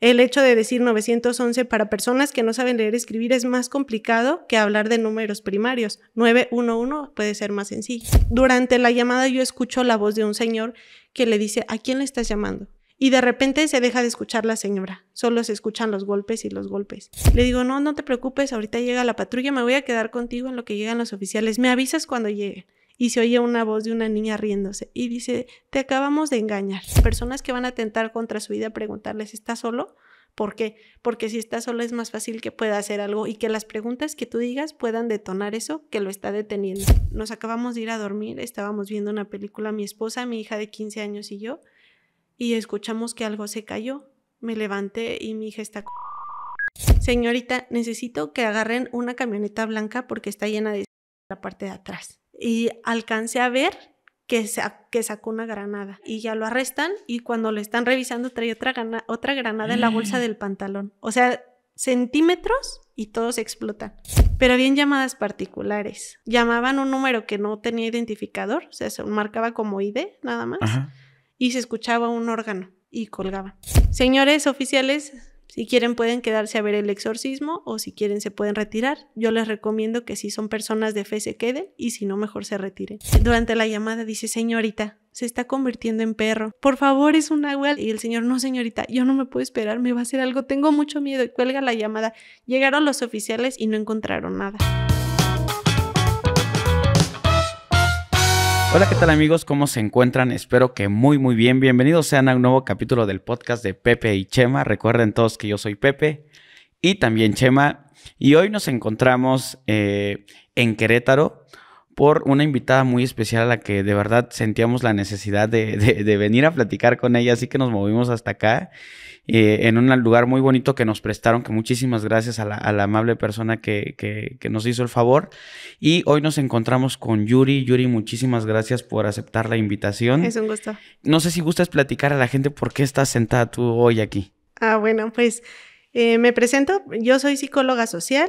El hecho de decir 911 para personas que no saben leer y escribir es más complicado que hablar de números primarios. 911 puede ser más sencillo. Durante la llamada yo escucho la voz de un señor que le dice, ¿a quién le estás llamando? Y de repente se deja de escuchar la señora. Solo se escuchan los golpes y los golpes. Le digo, no, no te preocupes, ahorita llega la patrulla, me voy a quedar contigo en lo que llegan los oficiales. Me avisas cuando lleguen y se oye una voz de una niña riéndose y dice, te acabamos de engañar. Personas que van a tentar contra su vida preguntarles, ¿está solo? ¿Por qué? Porque si está solo es más fácil que pueda hacer algo y que las preguntas que tú digas puedan detonar eso que lo está deteniendo. Nos acabamos de ir a dormir, estábamos viendo una película, mi esposa, mi hija de 15 años y yo, y escuchamos que algo se cayó. Me levanté y mi hija está... Señorita, necesito que agarren una camioneta blanca porque está llena de... la parte de atrás y alcancé a ver que, que sacó una granada y ya lo arrestan y cuando lo están revisando trae otra, otra granada en la bolsa mm. del pantalón. O sea, centímetros y todos explotan. Pero bien llamadas particulares. Llamaban un número que no tenía identificador, o sea, se marcaba como ID nada más y se escuchaba un órgano y colgaba Señores oficiales, si quieren pueden quedarse a ver el exorcismo o si quieren se pueden retirar. Yo les recomiendo que si son personas de fe se queden y si no mejor se retiren. Durante la llamada dice, señorita, se está convirtiendo en perro. Por favor, es un agua. Y el señor, no, señorita, yo no me puedo esperar, me va a hacer algo, tengo mucho miedo. Y cuelga la llamada. Llegaron los oficiales y no encontraron nada. Hola, ¿qué tal amigos? ¿Cómo se encuentran? Espero que muy muy bien. Bienvenidos sean a un nuevo capítulo del podcast de Pepe y Chema. Recuerden todos que yo soy Pepe y también Chema. Y hoy nos encontramos eh, en Querétaro por una invitada muy especial a la que de verdad sentíamos la necesidad de, de venir a platicar con ella, así que nos movimos hasta acá. Eh, en un lugar muy bonito que nos prestaron, que muchísimas gracias a la, amable persona que, nos hizo el favor. Y hoy nos encontramos con Yuri. Yuri, muchísimas gracias por aceptar la invitación. Es un gusto. No sé si gustas platicar a la gente por qué estás sentada tú hoy aquí. Ah, bueno, pues eh, me presento. Yo soy psicóloga social.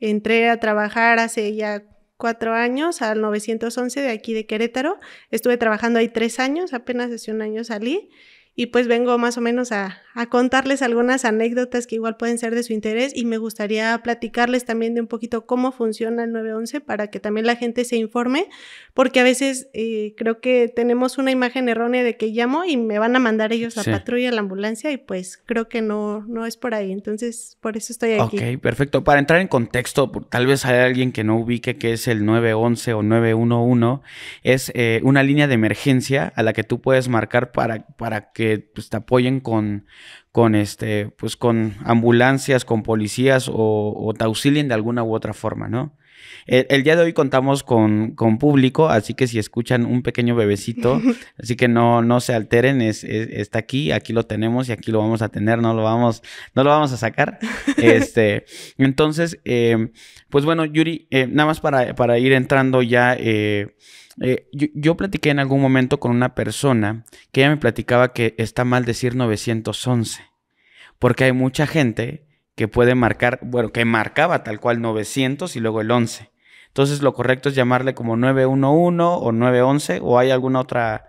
Entré a trabajar hace ya cuatro años al 911 de aquí de Querétaro. Estuve trabajando ahí tres años, apenas hace un año salí y pues vengo más o menos a, a contarles algunas anécdotas que igual pueden ser de su interés y me gustaría platicarles también de un poquito cómo funciona el 911 para que también la gente se informe, porque a veces eh, creo que tenemos una imagen errónea de que llamo y me van a mandar ellos a patrulla, a la ambulancia y pues creo que no, no es por ahí, entonces por eso estoy aquí. Ok, perfecto. Para entrar en contexto, tal vez hay alguien que no ubique qué es el 911 o 911, es eh, una línea de emergencia a la que tú puedes marcar para, para que pues, te apoyen con con este, pues con ambulancias, con policías o, te auxilien de alguna u otra forma, ¿no? El, día de hoy contamos con, público, así que si escuchan un pequeño bebecito, así que no, no se alteren, está aquí, aquí lo tenemos y aquí lo vamos a tener, no lo vamos, no lo vamos a sacar. Este, entonces, eh, pues bueno, Yuri, eh, nada más para, ir entrando ya. Eh, eh, yo, yo, platiqué en algún momento con una persona que ella me platicaba que está mal decir 911, porque hay mucha gente que puede marcar, bueno, que marcaba tal cual 900 y luego el 11. Entonces lo correcto es llamarle como 911 o 911 o hay alguna otra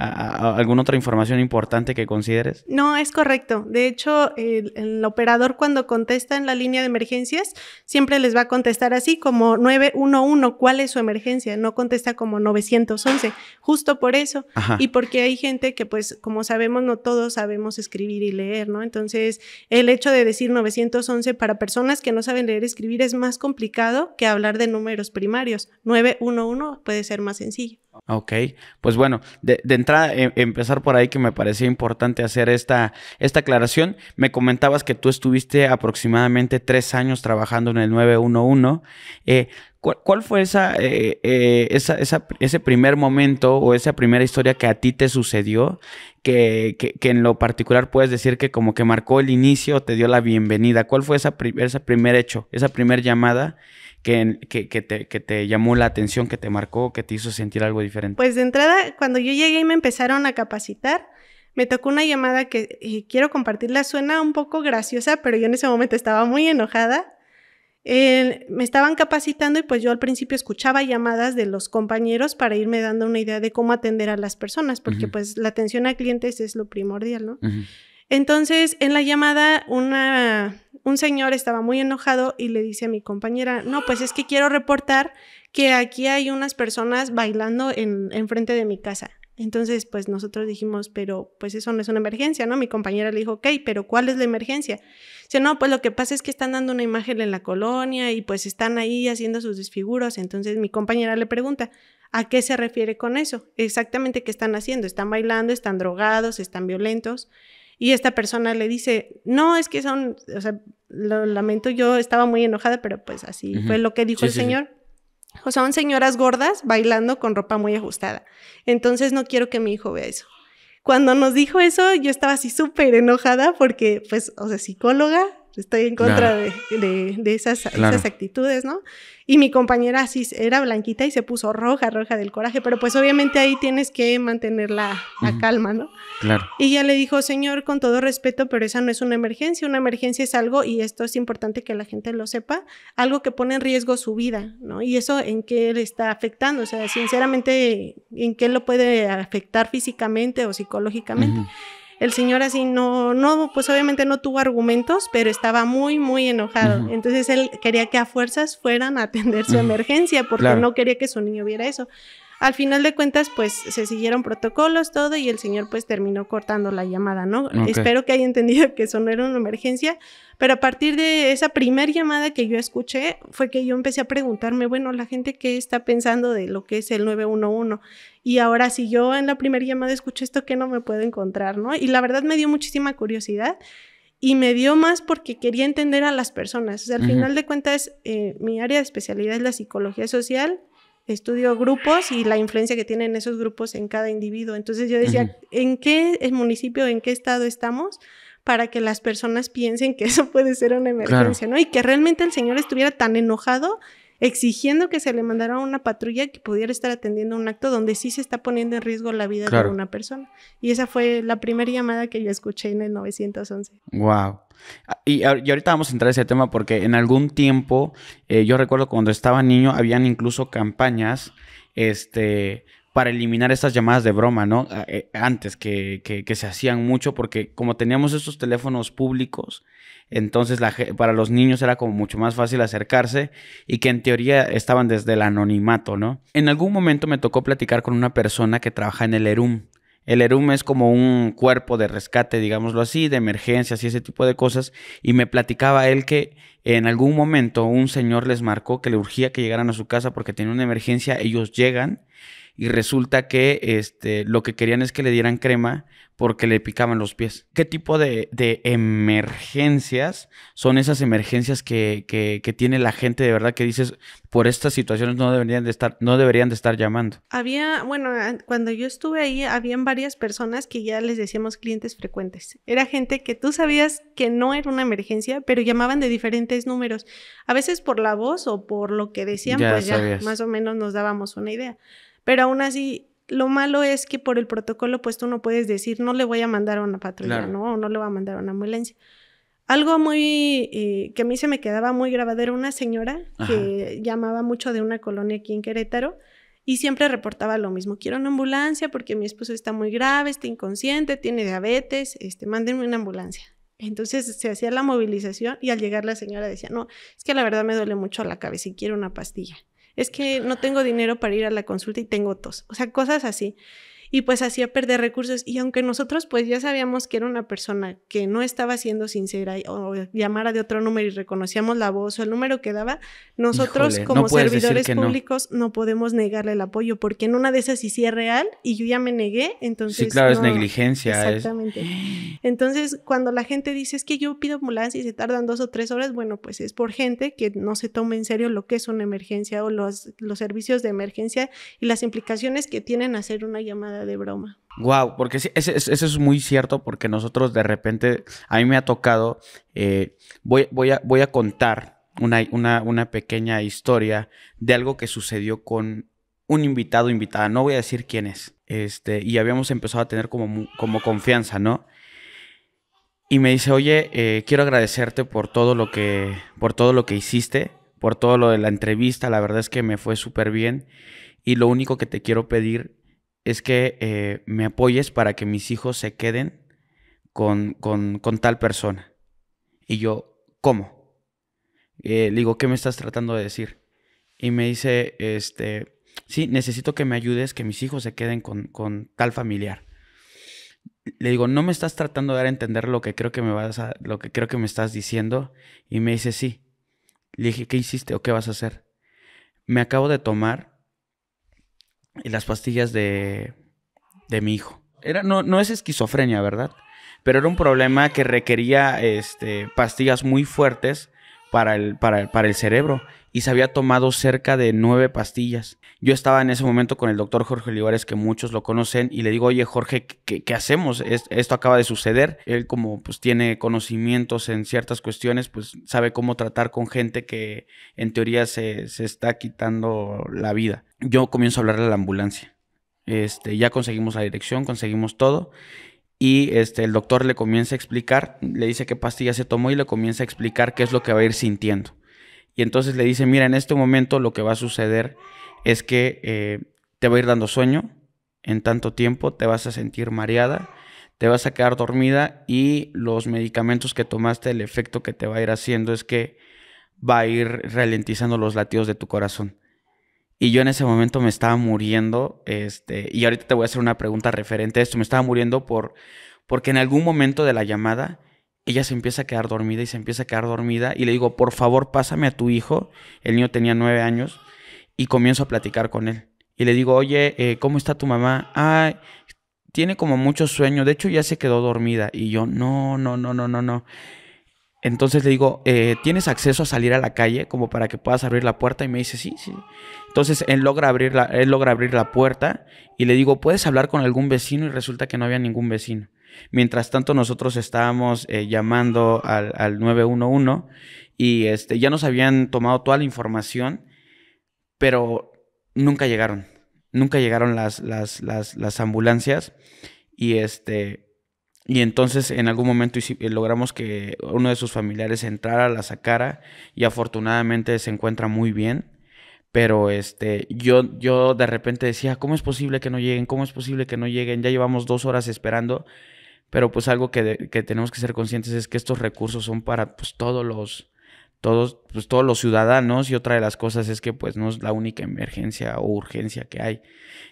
alguna otra información importante que consideres? No, es correcto. De hecho, el, operador cuando contesta en la línea de emergencias siempre les va a contestar así como 911, ¿cuál es su emergencia? No contesta como 911, justo por eso. Y porque hay gente que pues como sabemos no todos sabemos escribir y leer, ¿no? Entonces, el hecho de decir 911 para personas que no saben leer y escribir es más complicado que hablar de números primarios. 911 puede ser más sencillo. Ok, pues bueno, de, entrada eh, empezar por ahí que me parecía importante hacer esta, esta aclaración. Me comentabas que tú estuviste aproximadamente tres años trabajando en el 911. Eh, ¿cuál, fue eh, esa, ese primer momento o esa primera historia que a ti te sucedió que, en lo particular puedes decir que como que marcó el inicio, te dio la bienvenida? ¿Cuál fue ese primer hecho, esa primera llamada? que, que, te, llamó la atención, que te marcó, que te hizo sentir algo diferente? Pues de entrada, cuando yo llegué y me empezaron a capacitar, me tocó una llamada que quiero compartirla, suena un poco graciosa, pero yo en ese momento estaba muy enojada. me estaban capacitando y pues yo al principio escuchaba llamadas de los compañeros para irme dando una idea de cómo atender a las personas, porque pues la atención a clientes es lo primordial, ¿no? Entonces, en la llamada, un señor estaba muy enojado y le dice a mi compañera, no, pues es que quiero reportar que aquí hay unas personas bailando en, frente de mi casa. Entonces, pues nosotros dijimos, pero pues eso no es una emergencia, ¿no? Mi compañera le dijo, ok, pero ¿cuál es la emergencia? Dice, no, pues lo que pasa es que están dando una imagen en la colonia y pues están ahí haciendo sus desfiguros. Entonces mi compañera le pregunta, ¿a qué se refiere con eso? Exactamente qué están haciendo, están bailando, están drogados, están violentos. Y esta persona le dice, no, es que son, o sea, lo lamento, yo estaba muy enojada, pero pues así fue lo que dijo el señor. O son señoras gordas bailando con ropa muy ajustada. Entonces no quiero que mi hijo vea eso. Cuando nos dijo eso, yo estaba así súper enojada porque, pues, o sea, psicóloga, estoy en contra de, esas, actitudes, ¿no? Y mi compañera sí era blanquita y se puso roja, roja del coraje, pero pues obviamente ahí tienes que mantener la, calma, ¿no? Claro. Y ella le dijo, señor, con todo respeto, pero esa no es una emergencia, una emergencia es algo, y esto es importante que la gente lo sepa, algo que pone en riesgo su vida, ¿no? Y eso en qué le está afectando, o sea, sinceramente, en qué lo puede afectar físicamente o psicológicamente el señor así no, no, pues obviamente no tuvo argumentos, pero estaba muy, muy enojado. Entonces él quería que a fuerzas fueran a atender su emergencia porque no quería que su niño viera eso. Al final de cuentas, pues se siguieron protocolos, todo, y el señor pues terminó cortando la llamada, ¿no? Espero que haya entendido que eso no era una emergencia, pero a partir de esa primera llamada que yo escuché fue que yo empecé a preguntarme, bueno, la gente qué está pensando de lo que es el 911. Y ahora si yo en la primera llamada escuché esto, ¿qué no me puedo encontrar, no? Y la verdad me dio muchísima curiosidad y me dio más porque quería entender a las personas. O sea, al final de cuentas, eh, mi área de especialidad es la psicología social estudio grupos y la influencia que tienen esos grupos en cada individuo. Entonces yo decía, ¿en qué municipio, en qué estado estamos? para que las personas piensen que eso puede ser una emergencia, ¿no? Y que realmente el señor estuviera tan enojado exigiendo que se le mandara una patrulla que pudiera estar atendiendo un acto donde sí se está poniendo en riesgo la vida de una persona. Y esa fue la primera llamada que yo escuché en el 911. Wow. Ah, ah, y, ahorita vamos a entrar a ese tema porque en algún tiempo, eh, yo recuerdo cuando estaba niño, habían incluso campañas, este, para eliminar estas llamadas de broma, ¿no? Ah, eh, antes que, que, que, se hacían mucho porque como teníamos estos teléfonos públicos, entonces, para los niños era como mucho más fácil acercarse y que en teoría estaban desde el anonimato, ¿no? En algún momento me tocó platicar con una persona que trabaja en el ERUM. El ERUM es como un cuerpo de rescate, digámoslo así, de emergencias y ese tipo de cosas. Y me platicaba él que en algún momento un señor les marcó que le urgía que llegaran a su casa porque tenía una emergencia. Ellos llegan y resulta que este, lo que querían es que le dieran crema porque le picaban los pies. ¿Qué tipo de, emergencias son esas emergencias que, tiene la gente de verdad que dices, por estas situaciones no deberían de estar, no deberían de estar llamando? Había, bueno, cuando yo estuve ahí, habían varias personas que ya les decíamos clientes frecuentes. Era gente que tú sabías que no era una emergencia, pero llamaban de diferentes números. A veces por la voz o por lo que decían, pues ya más o menos nos dábamos una idea. Pero aún así, lo malo es que por el protocolo, pues tú no puedes decir, no le voy a mandar a una patrulla, ¿no? no le voy a mandar a una ambulancia. Algo muy eh, que a mí se me quedaba muy grabado era una señora que llamaba mucho de una colonia aquí en Querétaro y siempre reportaba lo mismo, quiero una ambulancia porque mi esposo está muy grave, está inconsciente, tiene diabetes, este, mándenme una ambulancia. Entonces se hacía la movilización y al llegar la señora decía, no, es que la verdad me duele mucho la cabeza y quiero una pastilla es que no tengo dinero para ir a la consulta y tengo tos. O sea, cosas así y pues hacía perder recursos. Y aunque nosotros pues ya sabíamos que era una persona que no estaba siendo sincera o llamara de otro número y reconocíamos la voz o el número que daba, nosotros como servidores públicos no. podemos negarle el apoyo porque en una de esas sí, sí es real y yo ya me negué, entonces... Sí, claro, es negligencia. Exactamente. Entonces, cuando la gente dice es que yo pido ambulancia y se tardan dos o tres horas, bueno, pues es por gente que no se toma en serio lo que es una emergencia o los, los servicios de emergencia y las implicaciones que tienen hacer una llamada de broma. Wow, porque eso es muy cierto, porque nosotros de repente, a mí me ha tocado, eh, voy, voy, a, contar una, una, pequeña historia de algo que sucedió con un invitado, invitada, no voy a decir quién es, este, y habíamos empezado a tener como, como confianza, ¿no? y me dice, oye, eh, quiero agradecerte por todo lo que, por todo lo que hiciste, por todo lo de la entrevista, la verdad es que me fue súper bien y lo único que te quiero pedir es que eh, me apoyes para que mis hijos se queden con, con, con tal persona. Y yo, ¿cómo? Eh, le digo, ¿qué me estás tratando de decir? Y me dice, este, sí, necesito que me ayudes, que mis hijos se queden con, con tal familiar. Le digo, no me estás tratando de dar a entender lo que creo que me vas a, lo que creo que me estás diciendo. Y me dice, sí. Le dije, ¿qué hiciste o qué vas a hacer? Me acabo de tomar y las pastillas de, de mi hijo. Era, no, no es esquizofrenia, ¿verdad? Pero era un problema que requería este, pastillas muy fuertes para el, para, para el cerebro y se había tomado cerca de nueve pastillas. Yo estaba en ese momento con el doctor Jorge Olivares, que muchos lo conocen, y le digo, oye Jorge, ¿qué, hacemos? esto acaba de suceder. Él como pues tiene conocimientos en ciertas cuestiones, pues sabe cómo tratar con gente que en teoría se, está quitando la vida. Yo comienzo a hablarle a la ambulancia. Este, ya conseguimos la dirección, conseguimos todo. Y este, el doctor le comienza a explicar, le dice qué pastillas se tomó y le comienza a explicar qué es lo que va a ir sintiendo. Y entonces le dice, mira, en este momento lo que va a suceder es que eh, te va a ir dando sueño en tanto tiempo, te vas a sentir mareada, te vas a quedar dormida y los medicamentos que tomaste, el efecto que te va a ir haciendo es que va a ir ralentizando los latidos de tu corazón. Y yo en ese momento me estaba muriendo, este, y ahorita te voy a hacer una pregunta referente a esto, me estaba muriendo por, porque en algún momento de la llamada ella se empieza a quedar dormida y se empieza a quedar dormida y le digo, por favor, pásame a tu hijo. El niño tenía nueve años y comienzo a platicar con él. Y le digo, oye, eh, ¿cómo está tu mamá? Ay, ah, tiene como mucho sueño. De hecho, ya se quedó dormida. Y yo, no, no, no, no, no, no. Entonces le digo, eh, ¿tienes acceso a salir a la calle como para que puedas abrir la puerta? Y me dice, sí, sí. Entonces él logra abrir él logra abrir la puerta y le digo, ¿puedes hablar con algún vecino? Y resulta que no había ningún vecino. Mientras tanto, nosotros estábamos eh, llamando al, 911 y este, ya nos habían tomado toda la información, pero nunca llegaron. Nunca llegaron las, las, ambulancias y este, y entonces en algún momento eh, logramos que uno de sus familiares entrara, la sacara y afortunadamente se encuentra muy bien. Pero este, yo, yo de repente decía, ¿cómo es posible que no lleguen? ¿Cómo es posible que no lleguen? Ya llevamos dos horas esperando pero pues algo que, tenemos que ser conscientes es que estos recursos son para pues, todos los, todos, pues, todos los ciudadanos y otra de las cosas es que pues no es la única emergencia o urgencia que hay.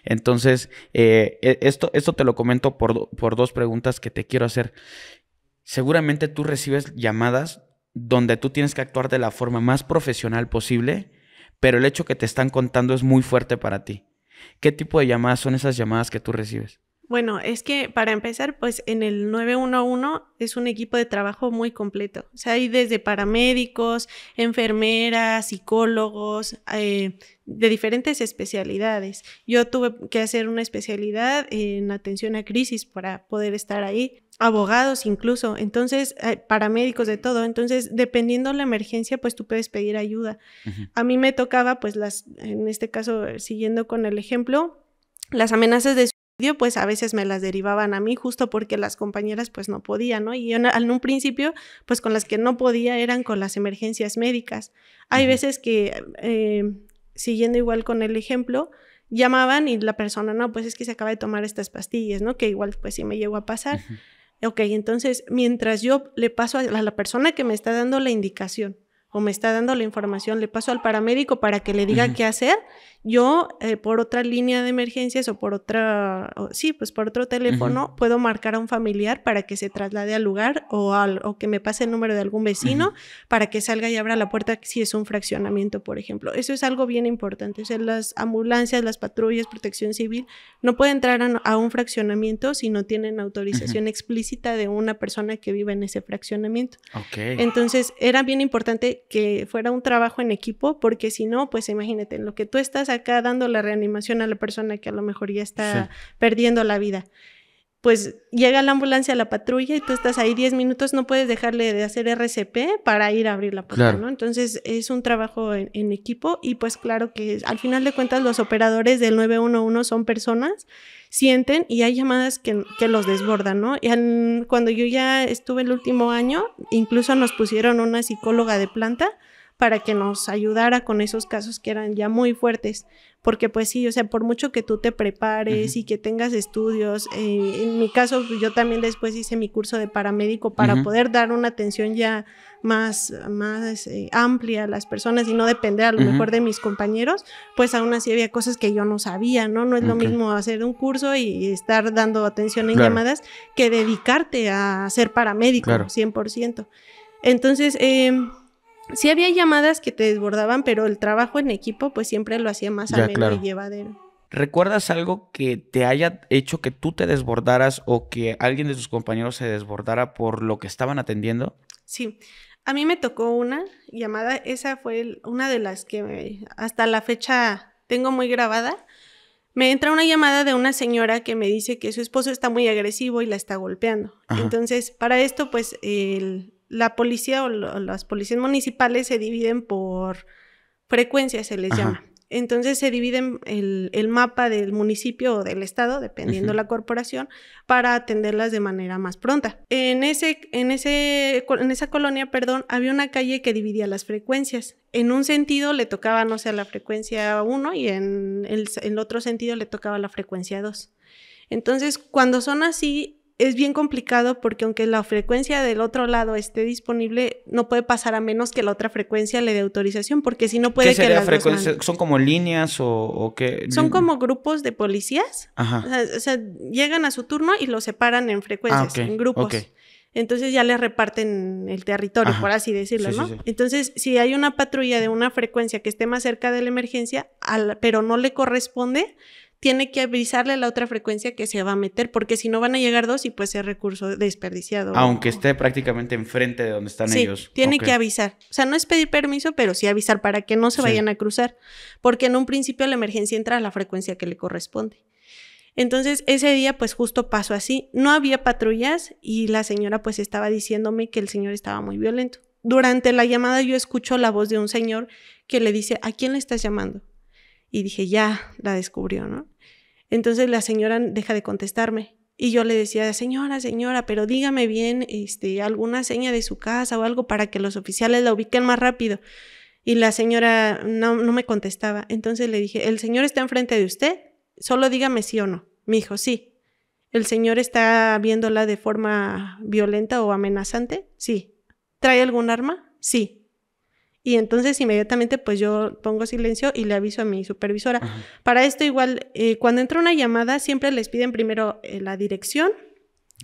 Entonces, eh, e, esto, esto te lo comento por, por dos preguntas que te quiero hacer. Seguramente tú recibes llamadas donde tú tienes que actuar de la forma más profesional posible, pero el hecho que te están contando es muy fuerte para ti. ¿Qué tipo de llamadas son esas llamadas que tú recibes? Bueno, es que para empezar, pues en el 911 es un equipo de trabajo muy completo. O sea, hay desde paramédicos, enfermeras, psicólogos, eh, de diferentes especialidades. Yo tuve que hacer una especialidad en atención a crisis para poder estar ahí abogados incluso, entonces, eh, paramédicos de todo, entonces, dependiendo la emergencia, pues tú puedes pedir ayuda. A mí me tocaba, pues las, en este caso, siguiendo con el ejemplo, las amenazas de pues a veces me las derivaban a mí justo porque las compañeras pues no podían, ¿no? Y en un principio pues con las que no podía eran con las emergencias médicas. Hay veces que, eh, siguiendo igual con el ejemplo, llamaban y la persona, no, pues es que se acaba de tomar estas pastillas, ¿no? Que igual pues sí me llegó a pasar. Ok, entonces mientras yo le paso a la persona que me está dando la indicación, o me está dando la información, le paso al paramédico para que le diga qué hacer. Yo eh, por otra línea de emergencias o por otra, sí, pues por otro teléfono puedo marcar a un familiar para que se traslade al lugar o, al, o que me pase el número de algún vecino para que salga y abra la puerta si es un fraccionamiento, por ejemplo. Eso es algo bien importante. O las ambulancias, las patrullas, protección civil, no puede entrar a, un fraccionamiento si no tienen autorización explícita de una persona que vive en ese fraccionamiento. Entonces, era bien importante que fuera un trabajo en equipo, porque si no, pues imagínate, lo que tú estás acá dando la reanimación a la persona que a lo mejor ya está perdiendo la vida, pues llega la ambulancia la patrulla y tú estás ahí 10 minutos, no puedes dejarle de hacer RCP para ir a abrir la puerta, ¿no? Entonces es un trabajo en equipo y pues claro que al final de cuentas los operadores del 911 son personas sienten y hay llamadas que, los desbordan, ¿no? Y cuando yo ya estuve el último año, incluso nos pusieron una psicóloga de planta para que nos ayudara con esos casos que eran ya muy fuertes porque pues sí, o sea, por mucho que tú te prepares y que tengas estudios, eh, en mi caso pues, yo también después hice mi curso de paramédico para poder dar una atención ya más, más eh, amplia a las personas y no depender a lo mejor de mis compañeros, pues aún así había cosas que yo no sabía, ¿no? No es lo mismo hacer un curso y estar dando atención en llamadas que dedicarte a ser paramédico 100%. Entonces, eh, sí había llamadas que te desbordaban, pero el trabajo en equipo pues siempre lo hacía más a claro. y llevadero. ¿Recuerdas algo que te haya hecho que tú te desbordaras o que alguien de tus compañeros se desbordara por lo que estaban atendiendo? Sí, a mí me tocó una llamada, esa fue una de las que hasta la fecha tengo muy grabada. Me entra una llamada de una señora que me dice que su esposo está muy agresivo y la está golpeando. Entonces, para esto, pues el, la policía o las policías municipales se dividen por frecuencias, se les llama. Entonces se dividen el, mapa del municipio o del estado, dependiendo la corporación, para atenderlas de manera más pronta. En, ese, en, ese, en esa colonia, perdón, había una calle que dividía las frecuencias. En un sentido le tocaba, no sé, la frecuencia 1 y en el, en el otro sentido le tocaba la frecuencia 2. Entonces, cuando son así, es bien complicado porque aunque la frecuencia del otro lado esté disponible, no puede pasar a menos que la otra frecuencia le dé autorización, porque si no puede que las frecuencia? ¿Son como líneas o, o, qué? Son como grupos de policías. Ajá. O, sea, llegan a su turno y los separan en frecuencias, ah, en grupos. Entonces ya les reparten el territorio, por así decirlo, ¿no? Entonces, si hay una patrulla de una frecuencia que esté más cerca de la emergencia, pero no le corresponde, tiene que avisarle a la otra frecuencia que se va a meter, porque si no van a llegar dos y pues es recurso desperdiciado. Aunque esté prácticamente enfrente de donde están sí, ellos. Tiene que avisar. O sea, no es pedir permiso, pero sí avisar para que no se vayan a cruzar, porque en un principio la emergencia entra a la frecuencia que le corresponde. Entonces ese día pues justo pasó así, no había patrullas y la señora pues estaba diciéndome que el señor estaba muy violento. Durante la llamada yo escucho la voz de un señor que le dice, ¿a quién le estás llamando? Y dije, ya, la descubrió, ¿no? Entonces la señora deja de contestarme y yo le decía, señora, señora, pero dígame bien este, alguna seña de su casa o algo para que los oficiales la ubiquen más rápido. Y la señora no, no me contestaba. Entonces le dije, el señor está enfrente de usted, solo dígame sí o no. Me dijo, sí. ¿El señor está viéndola de forma violenta o amenazante? Sí. ¿Trae algún arma? Sí. Y entonces inmediatamente pues yo pongo silencio y le aviso a mi supervisora. Para esto igual, eh, cuando entra una llamada, siempre les piden primero eh, la dirección,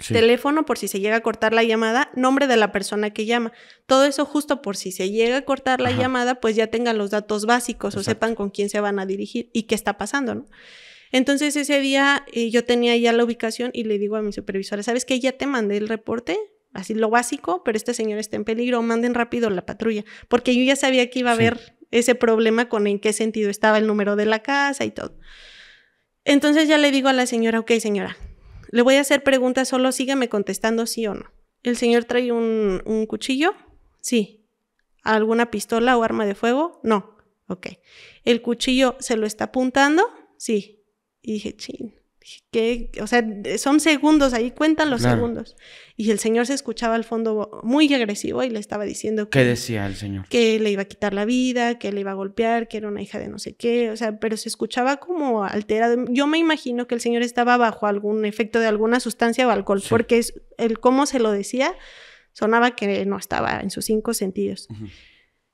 Teléfono por si se llega a cortar la llamada, nombre de la persona que llama. Todo eso justo por si se llega a cortar la llamada, pues ya tengan los datos básicos o sepan con quién se van a dirigir y qué está pasando, ¿no? Entonces ese día eh, yo tenía ya la ubicación y le digo a mi supervisora, ¿sabes que Ya te mandé el reporte, así lo básico, pero este señor está en peligro, manden rápido la patrulla, porque yo ya sabía que iba a haber ese problema con en qué sentido estaba el número de la casa y todo. Entonces ya le digo a la señora, ok señora, le voy a hacer preguntas, solo sígame contestando sí o no. El señor trae un, un cuchillo, sí. ¿Alguna pistola o arma de fuego? No. Ok. ¿El cuchillo se lo está apuntando? Sí. Y dije, ching que, o sea, son segundos, ahí cuentan los segundos. Y el Señor se escuchaba al fondo muy agresivo y le estaba diciendo que... ¿Qué decía el Señor? Que le iba a quitar la vida, que le iba a golpear, que era una hija de no sé qué, o sea, pero se escuchaba como alterado. Yo me imagino que el Señor estaba bajo algún efecto de alguna sustancia o alcohol, porque el cómo se lo decía sonaba que no estaba en sus cinco sentidos.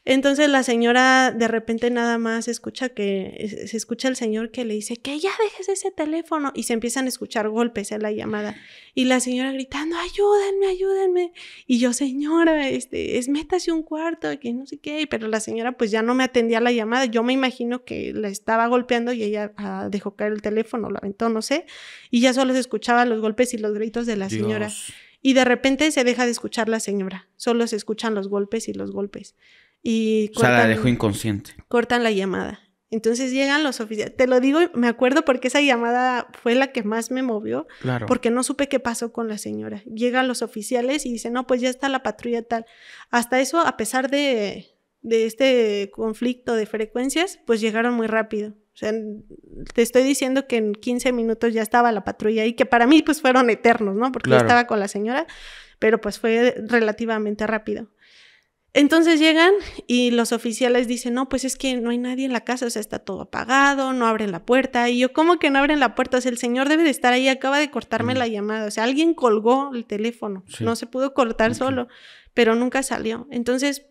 Entonces la señora de repente nada más escucha que se escucha el señor que le dice que ya dejes ese teléfono y se empiezan a escuchar golpes en la llamada y la señora gritando ayúdenme, ayúdenme y yo señora, este, es métase un cuarto que no sé qué, pero la señora pues ya no me atendía a la llamada, yo me imagino que la estaba golpeando y ella ah, dejó caer el teléfono, lo aventó, no sé, y ya solo se escuchaban los golpes y los gritos de la señora y de repente se deja de escuchar la señora, solo se escuchan los golpes y los golpes. Y la dejó inconsciente. Cortan la llamada. Entonces llegan los oficiales. Te lo digo, me acuerdo porque esa llamada fue la que más me movió. Porque no supe qué pasó con la señora. Llegan los oficiales y dicen, no, pues ya está la patrulla tal. Hasta eso, a pesar de, este conflicto de frecuencias, pues llegaron muy rápido. sea, te estoy diciendo que en 15 minutos ya estaba la patrulla y que para mí pues fueron eternos, ¿no? Porque estaba con la señora, pero pues fue relativamente rápido. Entonces llegan y los oficiales dicen, no, pues es que no hay nadie en la casa, o sea, está todo apagado, no abren la puerta. Y yo, ¿cómo que no abren la puerta? O sea, el señor debe de estar ahí, acaba de cortarme mm. la llamada. O sea, alguien colgó el teléfono, no se pudo cortar solo, pero nunca salió. Entonces,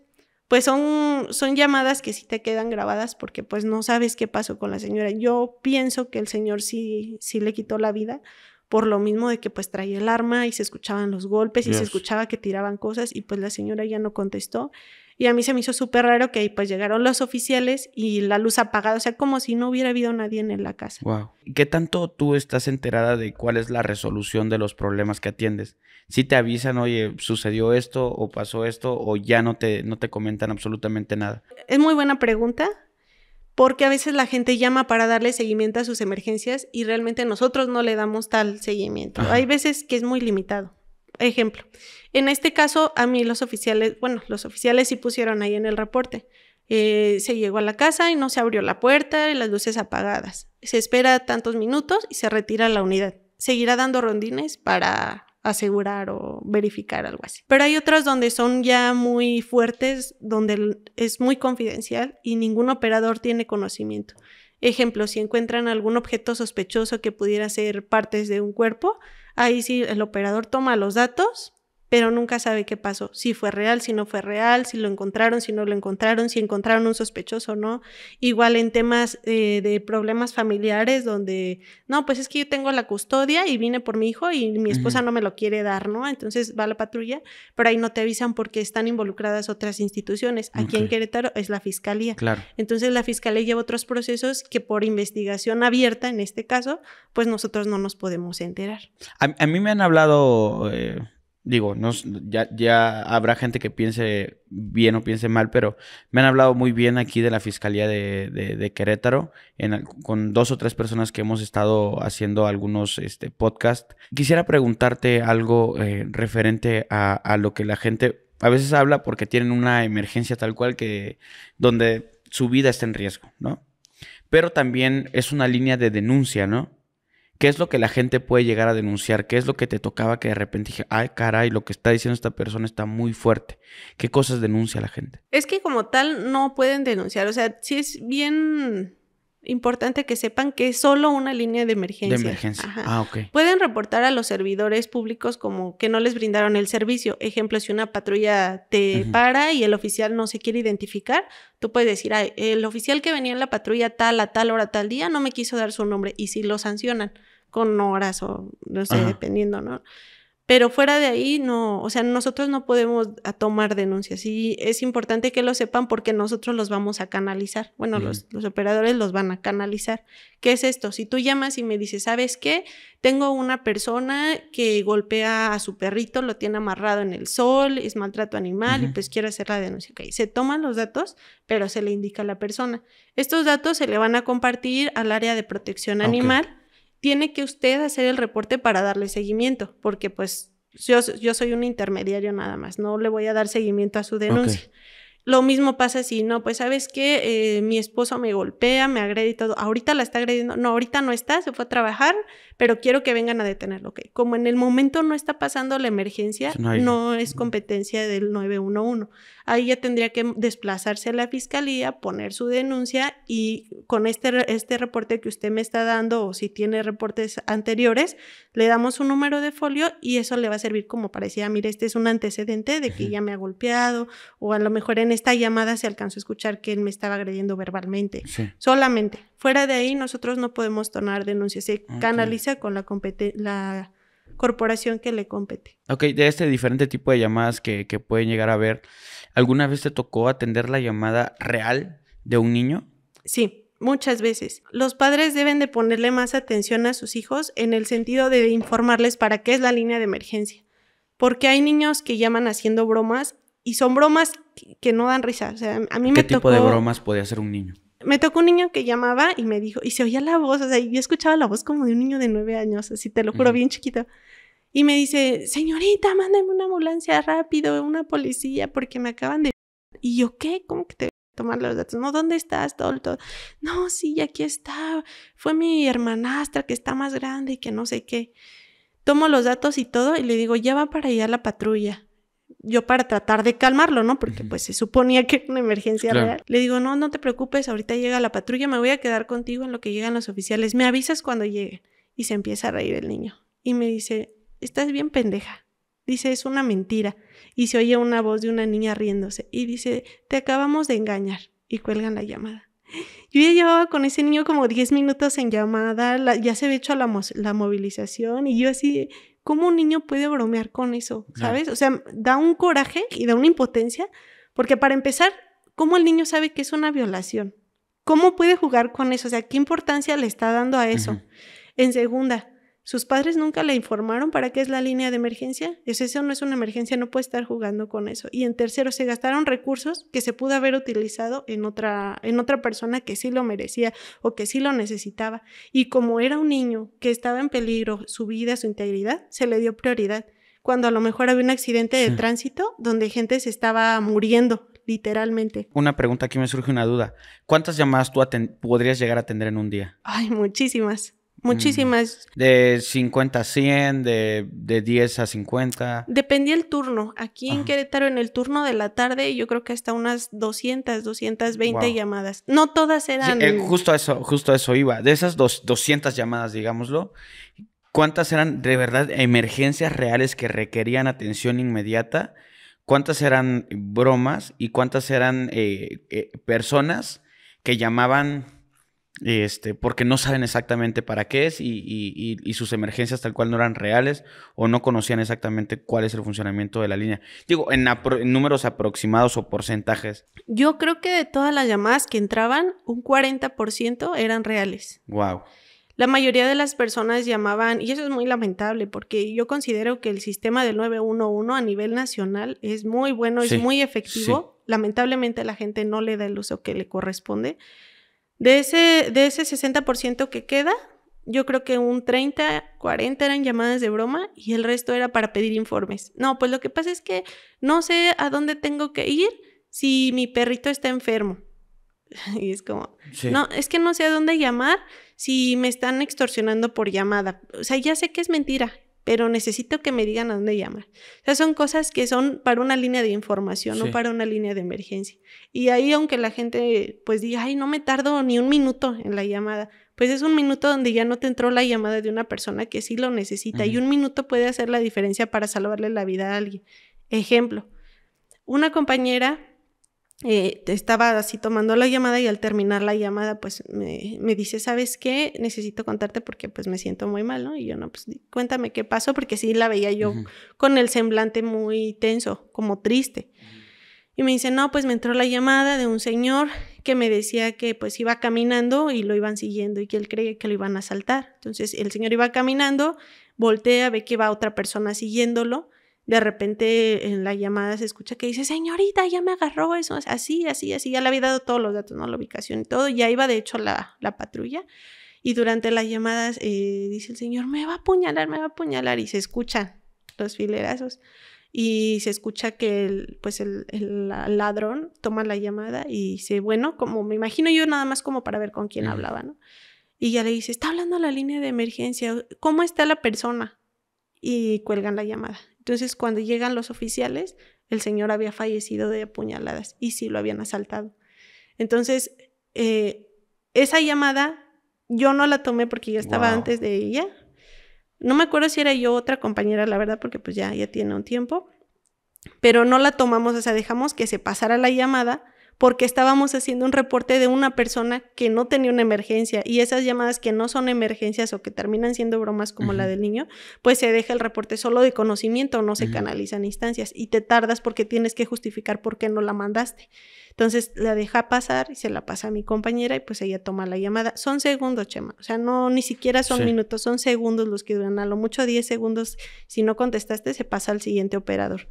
pues son, son llamadas que sí te quedan grabadas porque pues no sabes qué pasó con la señora. Yo pienso que el señor sí, sí le quitó la vida, por lo mismo de que pues traía el arma y se escuchaban los golpes y se escuchaba que tiraban cosas y pues la señora ya no contestó. Y a mí se me hizo súper raro que ahí pues llegaron los oficiales y la luz apagada, o sea, como si no hubiera habido nadie en la casa. Wow. ¿Qué tanto tú estás enterada de cuál es la resolución de los problemas que atiendes? Si te avisan, oye, sucedió esto o pasó esto o ya no te, no te comentan absolutamente nada. Es muy buena pregunta porque a veces la gente llama para darle seguimiento a sus emergencias y realmente nosotros no le damos tal seguimiento. Hay veces que es muy limitado. Ejemplo, en este caso a mí los oficiales, bueno, los oficiales sí pusieron ahí en el reporte. Eh, se llegó a la casa y no se abrió la puerta y las luces apagadas. Se espera tantos minutos y se retira la unidad. Seguirá dando rondines para asegurar o verificar algo así. Pero hay otras donde son ya muy fuertes, donde es muy confidencial y ningún operador tiene conocimiento. Ejemplo, si encuentran algún objeto sospechoso que pudiera ser partes de un cuerpo, ahí sí el operador toma los datos pero nunca sabe qué pasó, si fue real, si no fue real, si lo encontraron, si no lo encontraron, si encontraron un sospechoso o no. Igual en temas eh, de problemas familiares donde, no, pues es que yo tengo la custodia y vine por mi hijo y mi esposa no me lo quiere dar, ¿no? Entonces va a la patrulla, pero ahí no te avisan porque están involucradas otras instituciones. Aquí en Querétaro es la fiscalía. Claro. Entonces la fiscalía lleva otros procesos que por investigación abierta, en este caso, pues nosotros no nos podemos enterar. A, mí me han hablado... Eh, digo, ya, habrá gente que piense bien o piense mal, pero me han hablado muy bien aquí de la Fiscalía de, Querétaro, en, con dos o tres personas que hemos estado haciendo algunos este, podcasts. Quisiera preguntarte algo eh, referente a, a lo que la gente a veces habla porque tienen una emergencia tal cual que donde su vida está en riesgo, ¿no? Pero también es una línea de denuncia, ¿no? ¿Qué es lo que la gente puede llegar a denunciar? ¿Qué es lo que te tocaba que de repente dije, ay, caray, lo que está diciendo esta persona está muy fuerte? ¿Qué cosas denuncia la gente? Es que como tal no pueden denunciar, o sea, sí es bien importante que sepan que es solo una línea de emergencia. De emergencia. Ah, ok. Pueden reportar a los servidores públicos como que no les brindaron el servicio. Ejemplo, si una patrulla te para y el oficial no se quiere identificar, tú puedes decir, ay, el oficial que venía en la patrulla tal a tal hora, tal día, no me quiso dar su nombre y si lo sancionan con horas o no sé, dependiendo, ¿no? Pero fuera de ahí, no, o sea, nosotros no podemos a tomar denuncias y es importante que lo sepan porque nosotros los vamos a canalizar. Bueno, los, los, operadores los van a canalizar. ¿Qué es esto? Si tú llamas y me dices, ¿sabes qué? Tengo una persona que golpea a su perrito, lo tiene amarrado en el sol, es maltrato animal y pues quiere hacer la denuncia. Ok, se toman los datos, pero se le indica a la persona. Estos datos se le van a compartir al área de protección animal tiene que usted hacer el reporte para darle seguimiento, porque pues yo, yo soy un intermediario nada más, no le voy a dar seguimiento a su denuncia. Lo mismo pasa si no, pues sabes que eh, mi esposo me golpea, me agrede todo. Ahorita la está agrediendo. No, ahorita no está, se fue a trabajar, pero quiero que vengan a detenerlo, ¿ok? Como en el momento no está pasando la emergencia, pues no, es competencia del 911. Ahí ya tendría que desplazarse a la fiscalía, poner su denuncia y con este, este reporte que usted me está dando o si tiene reportes anteriores, le damos un número de folio y eso le va a servir como para decir, ah, mire, este es un antecedente de que ya me ha golpeado o a lo mejor en esta llamada se alcanzó a escuchar que él me estaba agrediendo verbalmente. Solamente Fuera de ahí, nosotros no podemos tomar denuncias. Se canaliza con la, la corporación que le compete. Ok, de este diferente tipo de llamadas que, pueden llegar a ver, ¿alguna vez te tocó atender la llamada real de un niño? Sí muchas veces. Los padres deben de ponerle más atención a sus hijos en el sentido de informarles para qué es la línea de emergencia. Porque hay niños que llaman haciendo bromas y son bromas que no dan risa. ¿Qué tipo de bromas puede hacer un niño? me tocó un niño que llamaba y me dijo, y se oía la voz, o sea, yo escuchaba la voz como de un niño de nueve años, así te lo juro, bien chiquito. Y me dice, señorita, mándame una ambulancia rápido, una policía, porque me acaban de... Y yo, ¿qué? ¿Cómo que te voy a tomar los datos? No, ¿dónde estás? Todo, todo. No, sí, aquí está. Fue mi hermanastra que está más grande y que no sé qué. Tomo los datos y todo y le digo, ya va para allá la patrulla yo para tratar de calmarlo, ¿no? Porque pues se suponía que era una emergencia real. Le digo, no, no te preocupes, ahorita llega la patrulla, me voy a quedar contigo en lo que llegan los oficiales, me avisas cuando llegue. Y se empieza a reír el niño. Y me dice, estás bien pendeja. Dice, es una mentira. Y se oye una voz de una niña riéndose. Y dice, te acabamos de engañar. Y cuelgan la llamada. Yo ya llevaba con ese niño como 10 minutos en llamada, ya se había hecho la, la movilización y yo así, ¿Cómo un niño puede bromear con eso? ¿Sabes? O sea, da un coraje y da una impotencia, porque para empezar, ¿cómo el niño sabe que es una violación? ¿Cómo puede jugar con eso? O sea, ¿qué importancia le está dando a eso? En segunda, sus padres nunca le informaron para qué es la línea de emergencia. Es eso no es una emergencia, no puede estar jugando con eso. Y en tercero, se gastaron recursos que se pudo haber utilizado en otra, en otra persona que sí lo merecía o que sí lo necesitaba. Y como era un niño que estaba en peligro su vida, su integridad, se le dio prioridad. Cuando a lo mejor había un accidente de tránsito donde gente se estaba muriendo, literalmente. Una pregunta aquí me surge una duda. ¿Cuántas llamadas tú podrías llegar a atender en un día? Ay, muchísimas Muchísimas. Mm. De 50 a 100, de, de 10 a 50. Dependía el turno. Aquí en ah. Querétaro, en el turno de la tarde, yo creo que hasta unas 200, 220 llamadas. No todas eran... Eh, justo, a eso, justo eso iba. De esas dos, 200 llamadas, digámoslo, ¿cuántas eran de verdad emergencias reales que requerían atención inmediata? ¿Cuántas eran bromas y cuántas eran eh, eh, personas que llamaban este, porque no saben exactamente para qué es y, sus emergencias tal cual no eran reales o no conocían exactamente cuál es el funcionamiento de la línea. Digo, en, números aproximados o porcentajes. Yo creo que de todas las llamadas que entraban, un 40% eran reales. Wow. La mayoría de las personas llamaban, y eso es muy lamentable, porque yo considero que el sistema del 911 a nivel nacional es muy bueno, es muy efectivo. Lamentablemente la gente no le da el uso que le corresponde. De ese, de ese 60% que queda, yo creo que un 30, 40 eran llamadas de broma y el resto era para pedir informes. No, pues lo que pasa es que no sé a dónde tengo que ir si mi perrito está enfermo. Y es como, no, es que no sé a dónde llamar si me están extorsionando por llamada. O sea, ya sé que es mentira, pero necesito que me digan a dónde llamar. O sea, son cosas que son para una línea de información, no para una línea de emergencia. Y ahí, aunque la gente pues diga, ay, no me tardo ni un minuto en la llamada, pues es un minuto donde ya no te entró la llamada de una persona que sí lo necesita y un minuto puede hacer la diferencia para salvarle la vida a alguien. Ejemplo, una compañera eh, estaba así tomando la llamada y al terminar la llamada, pues me, me, dice, ¿sabes qué? Necesito contarte porque pues me siento muy mal, ¿no? Y yo, no, pues cuéntame qué pasó, porque sí la veía yo con el semblante muy tenso, como triste. Y me dice, no, pues me entró la llamada de un señor que me decía que pues iba caminando y lo iban siguiendo y que él creía que lo iban a asaltar. Entonces el señor iba caminando, voltea, ve que va otra persona siguiéndolo de repente en la llamada se escucha que dice, señorita, ya me agarró eso, así, así, así, ya le había dado todos los datos, ¿no? La ubicación y todo, ya iba de hecho la, patrulla. Y durante las llamadas eh, dice el señor, me va a apuñalar, me va a apuñalar. Y se escuchan los filerazos. Y se escucha que el, pues el, el, ladrón toma la llamada y dice, bueno, como me imagino yo nada más como para ver con quién hablaba, ¿no? Y ya le dice, está hablando la línea de emergencia, ¿cómo está la persona? y cuelgan la llamada. Entonces, cuando llegan los oficiales, el señor había fallecido de apuñaladas y sí lo habían asaltado. Entonces, eh, esa llamada yo no la tomé porque ya estaba antes de ella. No me acuerdo si era yo otra compañera, la verdad, porque pues ya, ya tiene un tiempo. Pero no la tomamos, o sea, dejamos que se pasara la llamada porque estábamos haciendo un reporte de una persona que no tenía una emergencia y esas llamadas que no son emergencias o que terminan siendo bromas como la del niño, pues se deja el reporte solo de conocimiento, no se canalizan instancias y te tardas porque tienes que justificar por qué no la mandaste. Entonces la deja pasar y se la pasa a mi compañera y pues ella toma la llamada. Son segundos, Chema, o sea, no ni siquiera son minutos, son segundos los que duran, a lo mucho 10 segundos, si no contestaste se pasa al siguiente operador.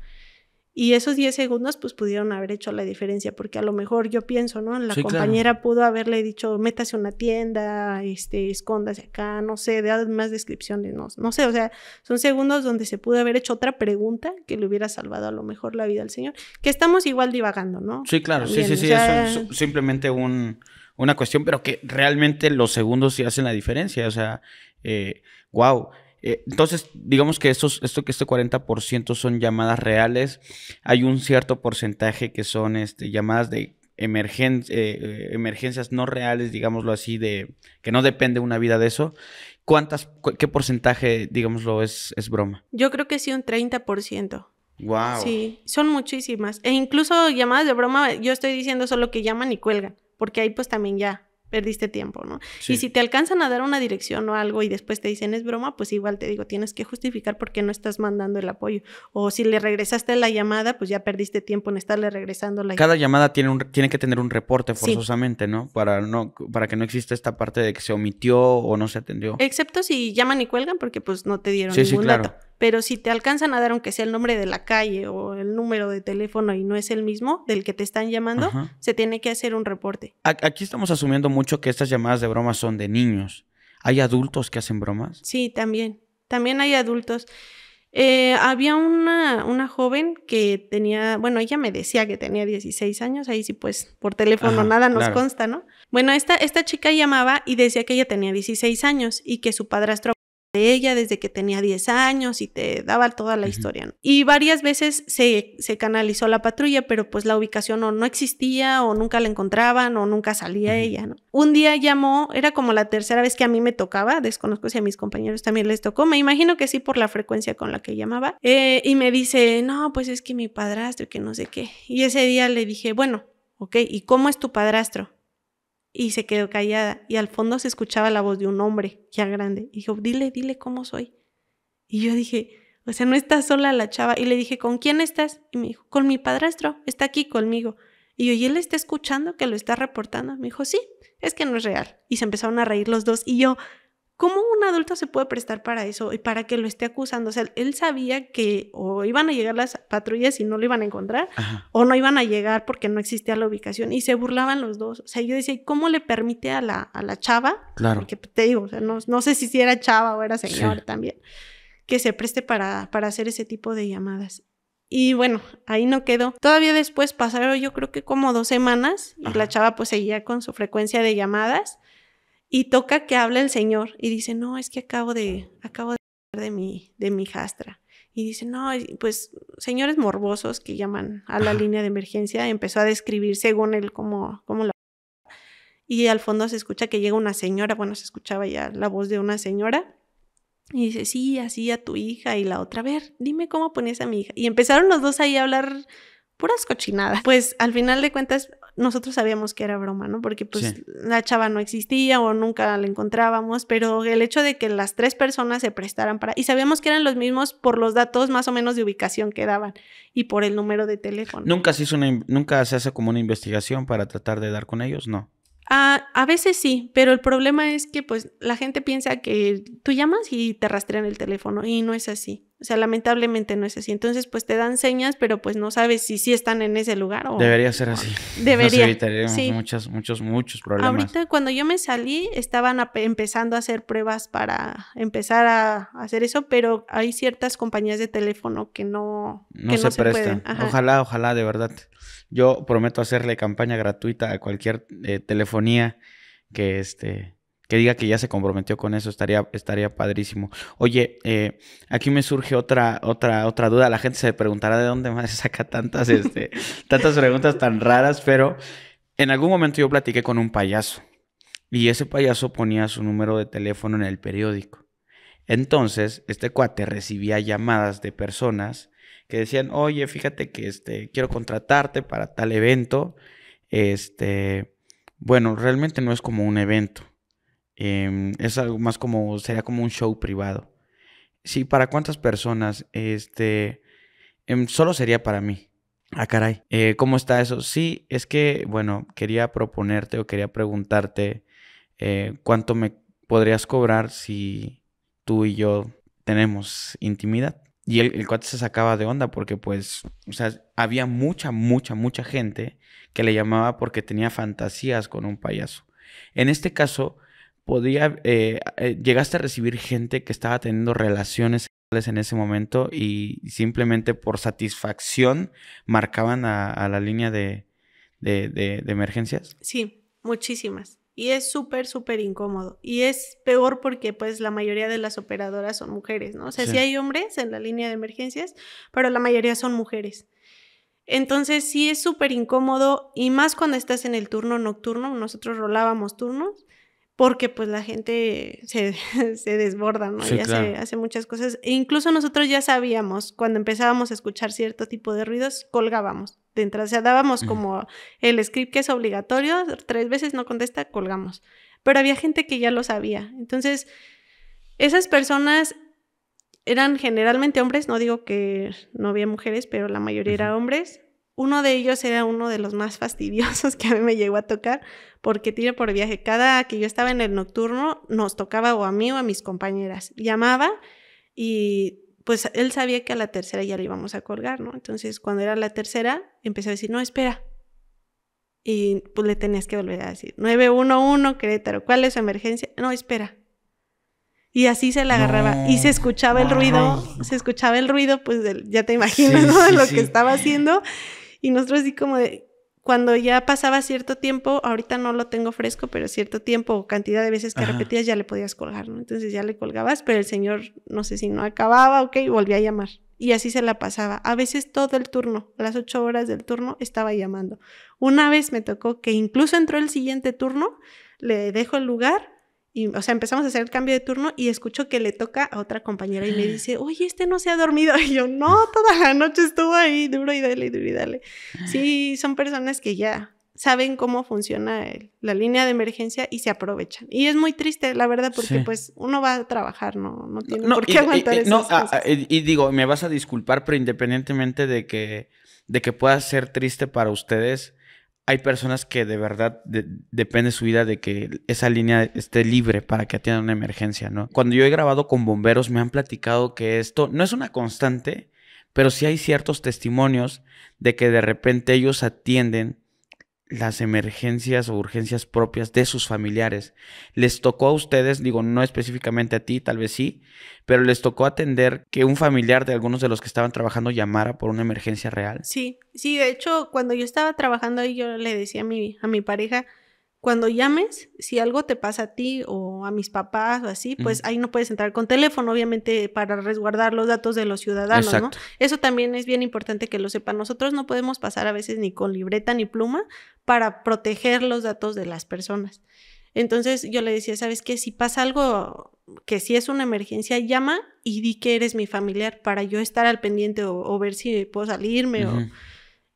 Y esos 10 segundos pues pudieron haber hecho la diferencia, porque a lo mejor yo pienso, ¿no? La compañera pudo haberle dicho, métase a una tienda, este, escóndase acá, no sé, de más descripciones, no, no sé, o sea, son segundos donde se pudo haber hecho otra pregunta que le hubiera salvado a lo mejor la vida al señor, que estamos igual divagando, ¿no? Sí, claro, sí, sí, sí, es simplemente un, una cuestión, pero que realmente los segundos sí hacen la diferencia, o sea, eh, wow eh, entonces, digamos que estos, esto, que este 40% son llamadas reales. Hay un cierto porcentaje que son este, llamadas de eh, emergencias no reales, digámoslo así, de que no depende una vida de eso. ¿Cuántas, qué porcentaje, digámoslo, es, es broma? Yo creo que sí, un 30%. Wow. Sí, son muchísimas. E incluso llamadas de broma, yo estoy diciendo solo que llaman y cuelgan, porque ahí pues también ya perdiste tiempo, ¿no? Y si te alcanzan a dar una dirección o algo y después te dicen es broma, pues igual te digo, tienes que justificar por qué no estás mandando el apoyo. O si le regresaste la llamada, pues ya perdiste tiempo en estarle regresando la llamada. Cada llamada tiene, un, tiene que tener un reporte forzosamente, ¿no? Para, no para que no exista esta parte de que se omitió o no se atendió. Excepto si llaman y cuelgan porque pues no te dieron ningún dato pero si te alcanzan a dar aunque sea el nombre de la calle o el número de teléfono y no es el mismo del que te están llamando, se tiene que hacer un reporte. Aquí estamos asumiendo mucho que estas llamadas de bromas son de niños. ¿Hay adultos que hacen bromas? Sí, también. También hay adultos. Eh, había una, una, joven que tenía, bueno, ella me decía que tenía 16 años, ahí sí pues por teléfono nada nos consta, ¿no? Bueno, esta, esta chica llamaba y decía que ella tenía 16 años y que su padrastro de ella desde que tenía 10 años y te daba toda la historia. Y varias veces se, se, canalizó la patrulla, pero pues la ubicación o no existía o nunca la encontraban o nunca salía ella. ¿no? Un día llamó, era como la tercera vez que a mí me tocaba, desconozco si a mis compañeros también les tocó, me imagino que sí por la frecuencia con la que llamaba, eh, y me dice, no, pues es que mi padrastro que no sé qué. Y ese día le dije, bueno, ok, ¿y cómo es tu padrastro? y se quedó callada y al fondo se escuchaba la voz de un hombre ya grande. Y dijo, dile, dile cómo soy. Y yo dije, o sea, no está sola la chava. Y le dije, ¿con quién estás? Y me dijo, con mi padrastro, está aquí conmigo. Y yo, ¿y él está escuchando que lo está reportando? Me dijo, sí, es que no es real. Y se empezaron a reír los dos y yo, ¿Cómo un adulto se puede prestar para eso y para que lo esté acusando? O sea, él sabía que o iban a llegar las patrullas y no lo iban a encontrar, o no iban a llegar porque no existía la ubicación y se burlaban los dos. O sea, yo decía, ¿cómo le permite a la, a la chava? Claro. que pues, te digo, sea, no, sé si, era chava o era señor también, que se preste para, para hacer ese tipo de llamadas. Y bueno, ahí no quedó. Todavía después pasaron yo creo que como dos semanas y la chava pues seguía con su frecuencia de llamadas y toca que habla el Señor y dice, no, es que acabo de, acabo de, de mi, de mi jastra. Y dice, no, pues señores morbosos que llaman a la línea de emergencia, empezó a describir según él cómo, cómo la... Y al fondo se escucha que llega una señora, bueno, se escuchaba ya la voz de una señora. Y dice, sí, así a tu hija y la otra, a ver, dime cómo ponías a mi hija. Y empezaron los dos ahí a hablar puras cochinadas. Pues al final de cuentas nosotros sabíamos que era broma, ¿no? Porque pues la chava no existía o nunca la encontrábamos, pero el hecho de que las tres personas se prestaran para... Y sabíamos que eran los mismos por los datos más o menos de ubicación que daban y por el número de teléfono. Nunca se hizo una, nunca se hace como una investigación para tratar de dar con ellos, ¿no? Ah, a veces sí, pero el problema es que pues la gente piensa que tú llamas y te rastrean el teléfono y no es así. O sea, lamentablemente no es así. Entonces, pues te dan señas, pero pues no sabes si sí están en ese lugar o... Debería ser así. Debería. Nos evitaríamos muchos, muchos, muchos problemas. Ahorita cuando yo me salí, estaban empezando a hacer pruebas para empezar a hacer eso, pero hay ciertas compañías de teléfono que no... No se, prestan. Ojalá, ojalá, de verdad. Yo prometo hacerle campaña gratuita a cualquier eh, telefonía que este que diga que ya se comprometió con eso, estaría, estaría padrísimo. Oye, eh, aquí me surge otra, otra, otra duda. La gente se preguntará de dónde más saca tantas, este, tantas preguntas tan raras, pero en algún momento yo platiqué con un payaso y ese payaso ponía su número de teléfono en el periódico. Entonces, este cuate recibía llamadas de personas que decían, oye, fíjate que este, quiero contratarte para tal evento. Este, bueno, realmente no es como un evento. Em, es algo más como, sería como un show privado. Sí, ¿para cuántas personas? Este, em, solo sería para mí. Ah, caray. Eh, ¿Cómo está eso? Sí, es que, bueno, quería proponerte o quería preguntarte eh, cuánto me podrías cobrar si tú y yo tenemos intimidad. Y el, cuate se sacaba de onda porque, pues, o sea, había mucha, mucha, mucha gente que le llamaba porque tenía fantasías con un payaso. En este caso, podía, eh, eh, llegaste a recibir gente que estaba teniendo relaciones en ese momento y simplemente por satisfacción marcaban a, la línea de emergencias. Sí, muchísimas y es súper, súper incómodo. Y es peor porque pues la mayoría de las operadoras son mujeres, ¿no? O sea, sí. hay hombres en la línea de emergencias, pero la mayoría son mujeres. Entonces sí es súper incómodo y más cuando estás en el turno nocturno, nosotros rolábamos turnos porque pues la gente se, desborda, ¿no? y hace, muchas cosas. E incluso nosotros ya sabíamos, cuando empezábamos a escuchar cierto tipo de ruidos, colgábamos. De entrada, dábamos como el script que es obligatorio, tres veces no contesta, colgamos. Pero había gente que ya lo sabía. Entonces, esas personas eran generalmente hombres, no digo que no había mujeres, pero la mayoría era eran hombres. Uno de ellos era uno de los más fastidiosos que a mí me llegó a tocar porque tira por viaje. Cada que yo estaba en el nocturno nos tocaba o a mí o a mis compañeras. Llamaba y pues él sabía que a la tercera ya le íbamos a colgar, ¿no? Entonces cuando era la tercera empecé a decir, no, espera. Y pues le tenías que volver a decir, 911 Querétaro, ¿cuál es su emergencia? No, espera. Y así se la agarraba. Y se escuchaba el ruido, se escuchaba el ruido, pues ya te imaginas, ¿no? lo que estaba haciendo. Y nosotros así como de, cuando ya pasaba cierto tiempo, ahorita no lo tengo fresco, pero cierto tiempo o cantidad de veces que repetías ya le podías colgar, ¿no? Entonces ya le colgabas, pero el señor, no sé si no acababa, ok, volvía a llamar. Y así se la pasaba. A veces todo el turno, las ocho horas del turno, estaba llamando. Una vez me tocó que incluso entró el siguiente turno, le dejo el lugar y, o sea, empezamos a hacer el cambio de turno y escucho que le toca a otra compañera y me dice, oye, este no se ha dormido. Y yo, no, toda la noche estuvo ahí, duro y dale, duro y dale. Sí, son personas que ya saben cómo funciona la línea de emergencia y se aprovechan. Y es muy triste, la verdad, porque pues uno va a trabajar, no, no tiene por qué aguantar y, digo, me vas a disculpar, pero independientemente de que, de que pueda ser triste para ustedes hay personas que de verdad depende su vida de que esa línea esté libre para que atiendan una emergencia, ¿no? Cuando yo he grabado con bomberos me han platicado que esto no es una constante, pero sí hay ciertos testimonios de que de repente ellos atienden las emergencias o urgencias propias de sus familiares. Les tocó a ustedes, digo, no específicamente a ti, tal vez sí, pero les tocó atender que un familiar de algunos de los que estaban trabajando llamara por una emergencia real. Sí, sí, de hecho, cuando yo estaba trabajando ahí, yo le decía a mi, a mi pareja, cuando llames, si algo te pasa a ti o a mis papás o así, pues ahí no puedes entrar con teléfono, obviamente, para resguardar los datos de los ciudadanos, ¿no? Eso también es bien importante que lo sepan. Nosotros no podemos pasar a veces ni con libreta ni pluma para proteger los datos de las personas. Entonces yo le decía, ¿sabes qué? Si pasa algo que si es una emergencia, llama y di que eres mi familiar para yo estar al pendiente o, ver si puedo salirme o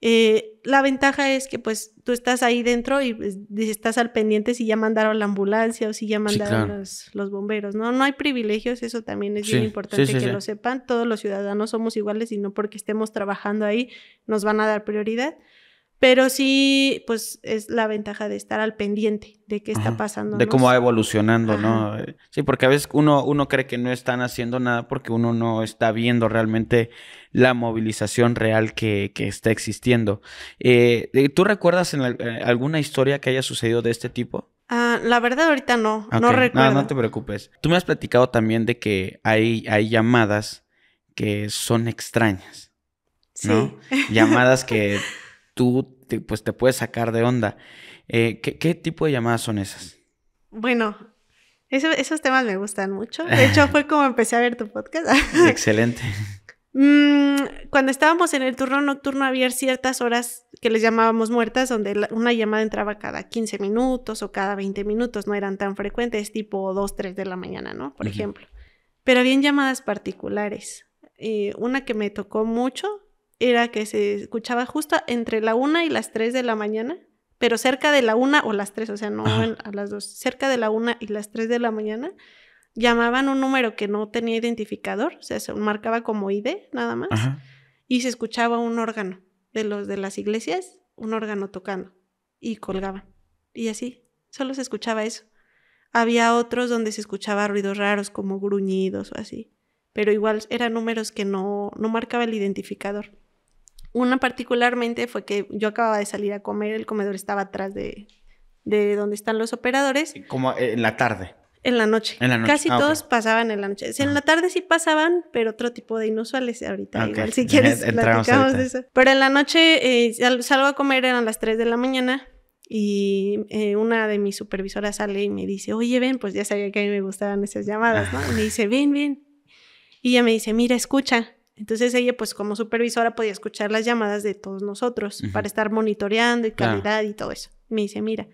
eh, la ventaja es que pues tú estás ahí dentro y pues, estás al pendiente si ya mandaron la ambulancia o si ya mandaron los, bomberos, ¿no? No hay privilegios, eso también es bien importante que lo sepan. Todos los ciudadanos somos iguales y no porque estemos trabajando ahí nos van a dar prioridad. Pero sí, pues es la ventaja de estar al pendiente de qué está pasando. De cómo va evolucionando, ¿no? Eh, sí, porque a veces uno, uno cree que no están haciendo nada porque uno no está viendo realmente la movilización real que, está existiendo. Eh, eh, ¿Tú recuerdas alguna historia que haya sucedido de este tipo? Ah, la verdad ahorita no, no recuerdo. No, no te preocupes. Tú me has platicado también de que hay, hay llamadas que son extrañas, ¿no? Sí. Llamadas que tú pues te puedes sacar de onda. Eh, ¿qué, tipo de llamadas son esas? Bueno, esos temas me gustan mucho. De hecho, fue como empecé a ver tu podcast. Excelente. Mm, cuando estábamos en el turno nocturno había ciertas horas que les llamábamos muertas, donde una llamada entraba cada 15 minutos o cada 20 minutos, no eran tan frecuentes, tipo 2, 3 de la mañana, ¿no? Por ejemplo. Pero habían llamadas particulares. Eh, una que me tocó mucho era que se escuchaba justo entre la una y las tres de la mañana, pero cerca de la una o las tres, o sea, no a las dos, cerca de la una y las tres de la mañana, llamaban un número que no tenía identificador, o sea, se marcaba como ID nada más, y se escuchaba un órgano de los de las iglesias, un órgano tocando, y colgaban. Y así, solo se escuchaba eso. Había otros donde se escuchaba ruidos raros como gruñidos o así, pero igual eran números que no marcaba el identificador. Una particularmente fue que yo acababa de salir a comer, el comedor estaba atrás de, de donde están los operadores. Como eh, en la tarde. En la noche. Casi ah, todos pasaban en la noche. en la tarde sí pasaban, pero otro tipo de inusuales ahorita. Igual, si quieres, platicamos eso. Pero en la noche eh, salgo a comer, eran las 3 de la mañana. Y eh, una de mis supervisoras sale y me dice, oye, ven, pues ya sabía que a mí me gustaban esas llamadas, ¿no? Y me dice, ven, ven. Y ella me dice, mira, escucha. Entonces ella, pues como supervisora, podía escuchar las llamadas de todos nosotros para estar monitoreando y calidad y todo eso. Me dice, mira,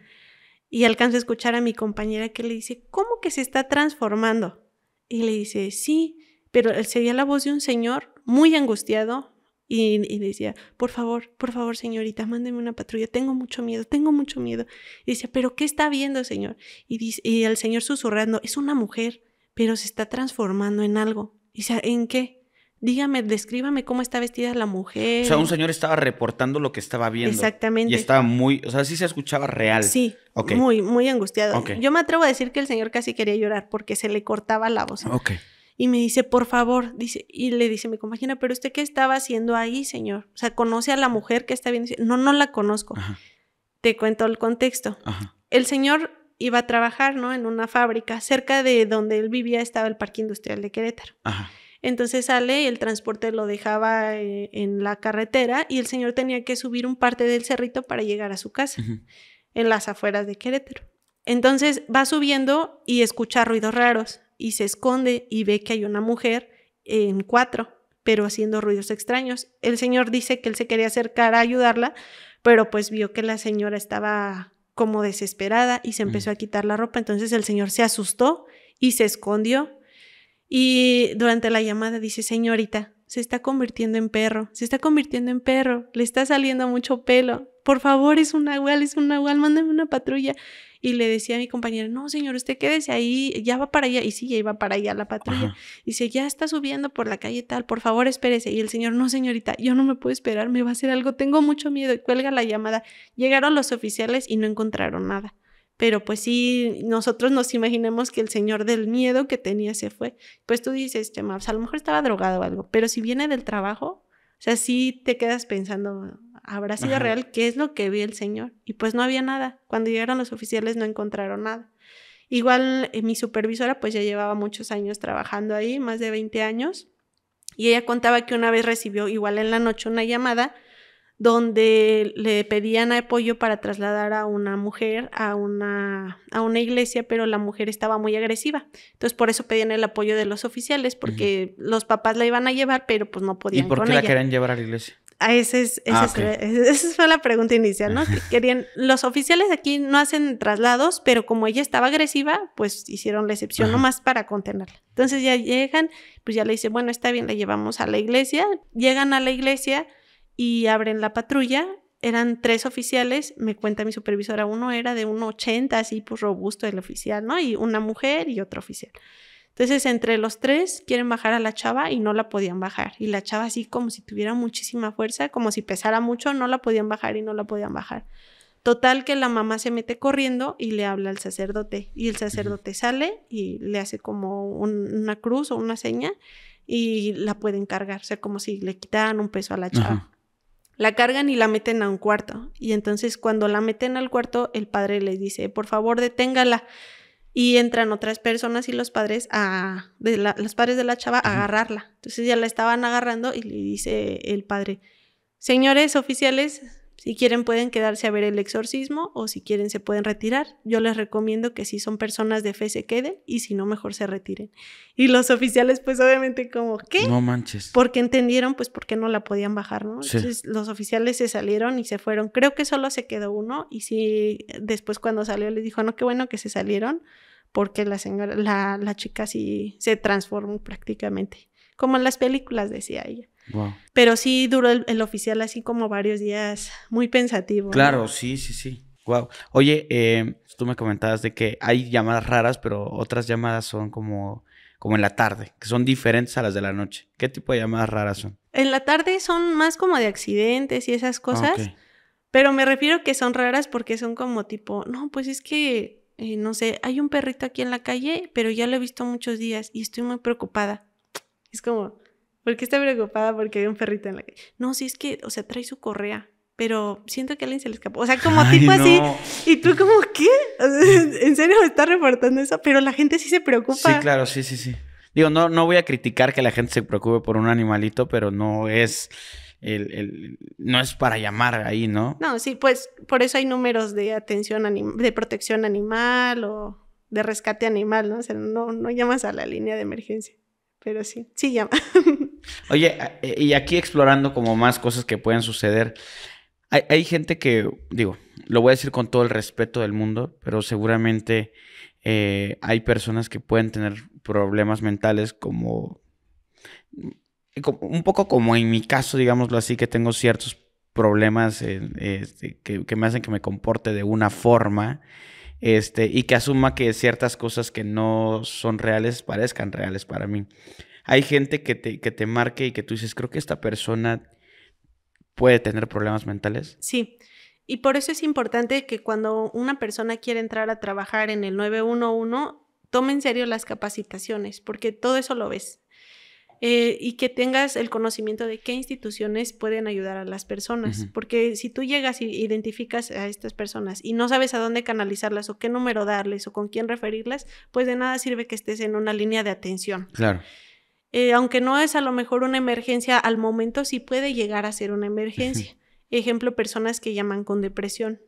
y alcanzo a escuchar a mi compañera que le dice, ¿cómo que se está transformando? Y le dice, sí, pero se veía la voz de un señor muy angustiado y, le decía, por favor, por favor, señorita, mándeme una patrulla, tengo mucho miedo, tengo mucho miedo. Y decía, pero ¿qué está viendo, señor? Y, dice, el señor susurrando, es una mujer, pero se está transformando en algo. Y dice, ¿en qué? dígame, descríbame cómo está vestida la mujer. O sea, un señor estaba reportando lo que estaba viendo. Exactamente. Y estaba muy, o sea, sí se escuchaba real. Sí, Ok. muy, muy angustiado. Yo me atrevo a decir que el señor casi quería llorar porque se le cortaba la voz. Ok. Y me dice, por favor, dice, y le dice me compagina, pero usted qué estaba haciendo ahí, señor? O sea, ¿conoce a la mujer que está viendo? no, no la conozco. Te cuento el contexto. El señor iba a trabajar, ¿no? En una fábrica. Cerca de donde él vivía estaba el parque industrial de Querétaro. Ajá. Entonces sale y el transporte lo dejaba eh, en la carretera y el señor tenía que subir un parte del cerrito para llegar a su casa, en las afueras de Querétaro. Entonces va subiendo y escucha ruidos raros y se esconde y ve que hay una mujer en cuatro, pero haciendo ruidos extraños. El señor dice que él se quería acercar a ayudarla, pero pues vio que la señora estaba como desesperada y se empezó a quitar la ropa. Entonces el señor se asustó y se escondió y durante la llamada dice, señorita, se está convirtiendo en perro, se está convirtiendo en perro, le está saliendo mucho pelo, por favor, es un nahual, es un nahual, mándame una patrulla. Y le decía a mi compañero, no, señor, usted quédese ahí, ya va para allá. Y sí, ya iba para allá la patrulla. Y Dice, ya está subiendo por la calle tal, por favor, espérese. Y el señor, no, señorita, yo no me puedo esperar, me va a hacer algo, tengo mucho miedo. Y cuelga la llamada. Llegaron los oficiales y no encontraron nada pero pues sí, nosotros nos imaginemos que el señor del miedo que tenía se fue. Pues tú dices, pues, a lo mejor estaba drogado o algo, pero si viene del trabajo, o sea, sí te quedas pensando, ¿habrá sido real? ¿Qué es lo que vio el señor? Y pues no había nada. Cuando llegaron los oficiales no encontraron nada. Igual eh, mi supervisora pues ya llevaba muchos años trabajando ahí, más de 20 años, y ella contaba que una vez recibió igual en la noche una llamada donde le pedían apoyo para trasladar a una mujer a una, a una iglesia, pero la mujer estaba muy agresiva. Entonces por eso pedían el apoyo de los oficiales, porque los papás la iban a llevar, pero pues no podían. ¿Y por qué la querían llevar a la iglesia? a ah, ese es, ah, Esa fue la pregunta inicial, ¿no? querían, los oficiales aquí no hacen traslados, pero como ella estaba agresiva, pues hicieron la excepción nomás para contenerla. Entonces ya llegan, pues ya le dicen, bueno, está bien, la llevamos a la iglesia. Llegan a la iglesia, y abren la patrulla. Eran tres oficiales, me cuenta mi supervisora, uno era de 1,80, así pues robusto el oficial, ¿no? Y una mujer y otro oficial. Entonces, entre los tres quieren bajar a la chava y no la podían bajar. Y la chava así como si tuviera muchísima fuerza, como si pesara mucho, no la podían bajar y no la podían bajar. Total que la mamá se mete corriendo y le habla al sacerdote. Y el sacerdote sale y le hace como una cruz o una seña y la pueden cargar. O sea, como si le quitaran un peso a la chava. La cargan y la meten a un cuarto. Y entonces cuando la meten al cuarto, el padre le dice, por favor, deténgala. Y entran otras personas y los padres a, de la, los padres de la chava a agarrarla. Entonces ya la estaban agarrando y le dice el padre, señores oficiales, si quieren pueden quedarse a ver el exorcismo o si quieren se pueden retirar. Yo les recomiendo que si son personas de fe se queden y si no mejor se retiren. Y los oficiales pues obviamente como, ¿qué? No manches. Porque entendieron pues por qué no la podían bajar, ¿no? Entonces los oficiales se salieron y se fueron. Creo que solo se quedó uno y si después cuando salió le dijo, no, qué bueno que se salieron porque la señora, la chica sí se transformó prácticamente como en las películas, decía ella. Pero sí duró el, oficial así como varios días, muy pensativo. Claro, sí, sí, sí. Wow. Oye, em, tú me comentabas de que hay llamadas raras, pero otras llamadas son como, como en la tarde, que son diferentes a las de la noche. ¿Qué tipo de llamadas raras son? En la tarde son más como de accidentes y esas cosas. Pero me refiero que son raras porque son como tipo, no, pues es que, eh, no sé, hay un perrito aquí en la calle, pero ya lo he visto muchos días y estoy muy preocupada. Es como, ¿por qué está preocupada porque hay un perrito en la calle? No, sí, es que, o sea, trae su correa, pero siento que alguien se le escapó. O sea, como tipo así. Y tú como, ¿qué? ¿En serio me estás reportando eso? Pero la gente sí se preocupa. Sí, claro, sí, sí, sí. Digo, no, no voy a criticar que la gente se preocupe por un animalito, pero no es... El, no es para llamar ahí, ¿no? No, sí, pues por eso hay números de atención de protección animal o de rescate animal, ¿no? O sea, no, no llamas a la línea de emergencia pero sí, sí llama. Oye, eh, y aquí explorando como más cosas que pueden suceder. Hay, gente que, digo, lo voy a decir con todo el respeto del mundo, pero seguramente eh, hay personas que pueden tener problemas mentales como, un poco como en mi caso, digámoslo así, que tengo ciertos problemas este, que, que me hacen que me comporte de una forma. Este, y que asuma que ciertas cosas que no son reales parezcan reales para mí. Hay gente que te, que te marque y que tú dices, creo que esta persona puede tener problemas mentales. Sí, y por eso es importante que cuando una persona quiere entrar a trabajar en el 911, tome en serio las capacitaciones, porque todo eso lo ves, eh, y que tengas el conocimiento de qué instituciones pueden ayudar a las personas. Porque si tú llegas y identificas a estas personas y no sabes a dónde canalizarlas o qué número darles o con quién referirlas, pues de nada sirve que estés en una línea de atención. Claro. Eh, aunque no es a lo mejor una emergencia al momento, sí puede llegar a ser una emergencia. Ejemplo, personas que llaman con depresión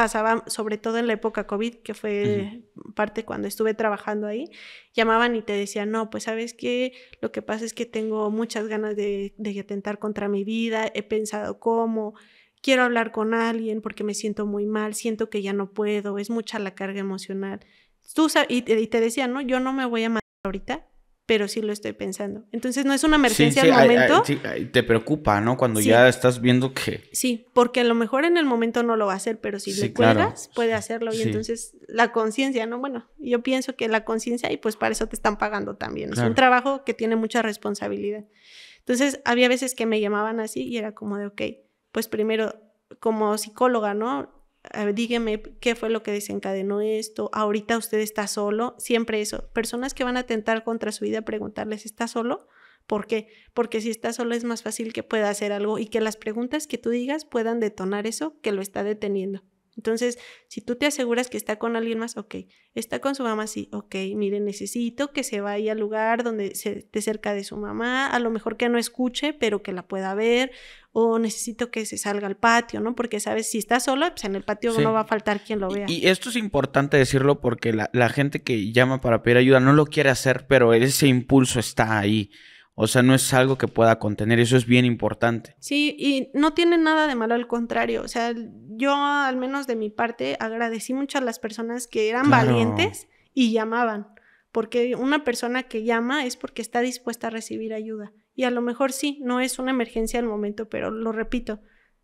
pasaba, sobre todo en la época COVID, que fue parte cuando estuve trabajando ahí, llamaban y te decían, no, pues sabes que lo que pasa es que tengo muchas ganas de, atentar contra mi vida, he pensado cómo, quiero hablar con alguien porque me siento muy mal, siento que ya no puedo, es mucha la carga emocional. Tú y, y te decían, no, yo no me voy a matar ahorita, pero sí lo estoy pensando. Entonces no es una emergencia al momento. sí, te preocupa, ¿no? Cuando ya estás viendo que... Sí, porque a lo mejor en el momento no lo va a hacer, pero si le cuelgas, puede hacerlo. Y entonces la conciencia, ¿no? Bueno, yo pienso que la conciencia, y pues para eso te están pagando también. Es un trabajo que tiene mucha responsabilidad. Entonces había veces que me llamaban así y era como de, ok, pues primero como psicóloga, ¿no? dígame qué fue lo que desencadenó esto, ahorita usted está solo, siempre eso. Personas que van a atentar contra su vida, preguntarles, ¿está solo? ¿Por qué? Porque si está solo es más fácil que pueda hacer algo y que las preguntas que tú digas puedan detonar eso que lo está deteniendo. Entonces, si tú te aseguras que está con alguien más, ok, está con su mamá, sí, ok, mire, necesito que se vaya al lugar donde se esté cerca de su mamá, a lo mejor que no escuche, pero que la pueda ver, o necesito que se salga al patio, ¿no? Porque, sabes, si está sola, pues en el patio no va a faltar quien lo vea. Y, esto es importante decirlo porque la, la gente que llama para pedir ayuda no lo quiere hacer, pero ese impulso está ahí. O sea, no es algo que pueda contener, eso es bien importante. Sí, y no tiene nada de malo, al contrario. O sea, yo al menos de mi parte agradecí mucho a las personas que eran valientes y llamaban, porque una persona que llama es porque está dispuesta a recibir ayuda. Y a lo mejor sí, no es una emergencia al momento, pero lo repito,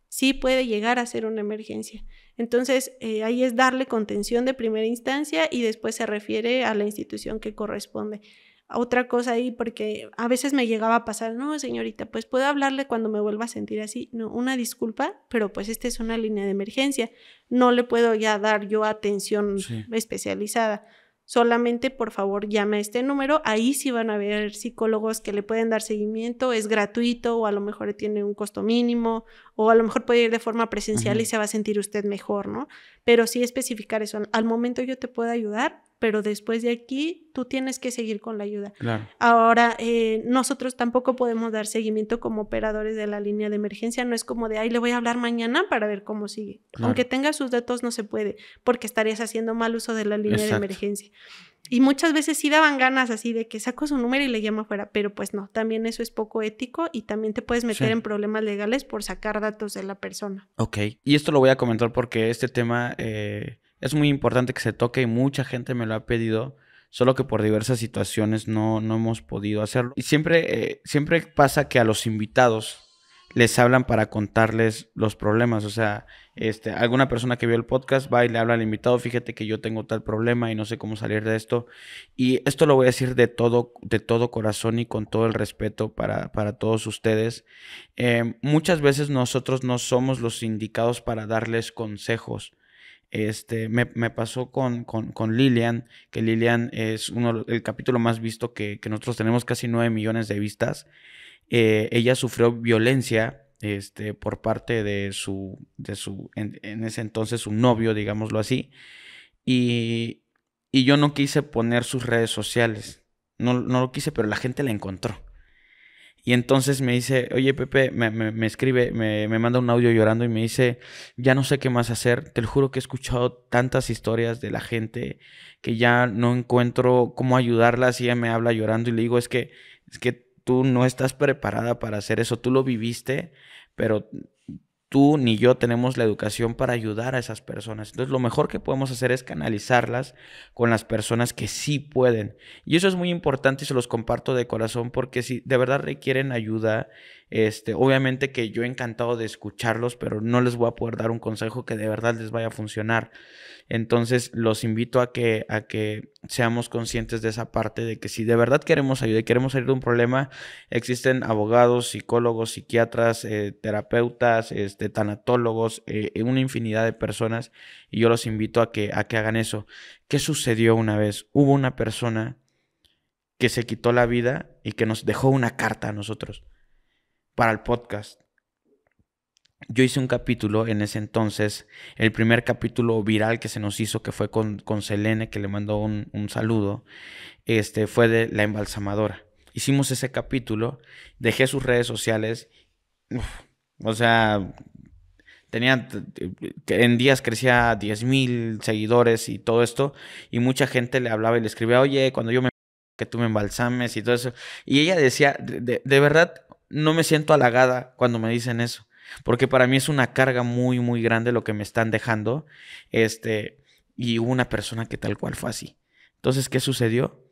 sí puede llegar a ser una emergencia. Entonces, eh, ahí es darle contención de primera instancia y después se refiere a la institución que corresponde otra cosa ahí, porque a veces me llegaba a pasar, no, señorita, pues puedo hablarle cuando me vuelva a sentir así, no, una disculpa, pero pues esta es una línea de emergencia, no le puedo ya dar yo atención especializada. Solamente, por favor, llame a este número. Ahí sí van a haber psicólogos que le pueden dar seguimiento. Es gratuito o a lo mejor tiene un costo mínimo o a lo mejor puede ir de forma presencial y se va a sentir usted mejor, ¿no? Pero sí especificar eso. Al momento yo te puedo ayudar, pero después de aquí tú tienes que seguir con la ayuda. Ahora, eh, nosotros tampoco podemos dar seguimiento como operadores de la línea de emergencia, no es como de, ay, le voy a hablar mañana para ver cómo sigue. Aunque tenga sus datos, no se puede, porque estarías haciendo mal uso de la línea de emergencia. Y muchas veces sí daban ganas así de que saco su número y le llamo afuera, pero pues no, también eso es poco ético y también te puedes meter en problemas legales por sacar datos de la persona. Ok, y esto lo voy a comentar porque este tema... Eh es muy importante que se toque y mucha gente me lo ha pedido, solo que por diversas situaciones no, hemos podido hacerlo. Y siempre, eh, siempre pasa que a los invitados les hablan para contarles los problemas. O sea, este, alguna persona que vio el podcast va y le habla al invitado, fíjate que yo tengo tal problema y no sé cómo salir de esto. Y esto lo voy a decir de todo, de todo corazón y con todo el respeto para, todos ustedes. Eh, muchas veces nosotros no somos los indicados para darles consejos. Este, me, pasó con, con, Lilian, que Lilian es uno, el capítulo más visto que, nosotros tenemos casi 9 millones de vistas. Eh, ella sufrió violencia este, por parte de su, de su en, ese entonces su novio, digámoslo así, y, yo no quise poner sus redes sociales, no, no lo quise, pero la gente la encontró. Y entonces me dice, oye Pepe, me, me, escribe, me, me, manda un audio llorando y me dice, ya no sé qué más hacer, te lo juro que he escuchado tantas historias de la gente que ya no encuentro cómo ayudarlas y ella me habla llorando y le digo, es que, es que tú no estás preparada para hacer eso, tú lo viviste, pero tú ni yo tenemos la educación para ayudar a esas personas. Entonces lo mejor que podemos hacer es canalizarlas con las personas que sí pueden. Y eso es muy importante y se los comparto de corazón porque si de verdad requieren ayuda, este, obviamente que yo he encantado de escucharlos, pero no les voy a poder dar un consejo que de verdad les vaya a funcionar. Entonces los invito a que, a que seamos conscientes de esa parte, de que si de verdad queremos ayudar y queremos salir de un problema, existen abogados, psicólogos, psiquiatras, eh, terapeutas, este, tanatólogos, eh, una infinidad de personas y yo los invito a que, a que hagan eso. ¿Qué sucedió una vez? Hubo una persona que se quitó la vida y que nos dejó una carta a nosotros para el podcast yo hice un capítulo en ese entonces, el primer capítulo viral que se nos hizo, que fue con, Selene, que le mandó un, saludo, este, fue de La Embalsamadora. Hicimos ese capítulo, dejé sus redes sociales, o sea, tenía, en días crecía diez mil seguidores y todo esto, y mucha gente le hablaba y le escribía, oye, cuando yo me que tú me embalsames y todo eso. Y ella decía, de verdad, no me siento halagada cuando me dicen eso porque para mí es una carga muy, muy grande lo que me están dejando. Este, y hubo una persona que tal cual fue así. Entonces, ¿qué sucedió?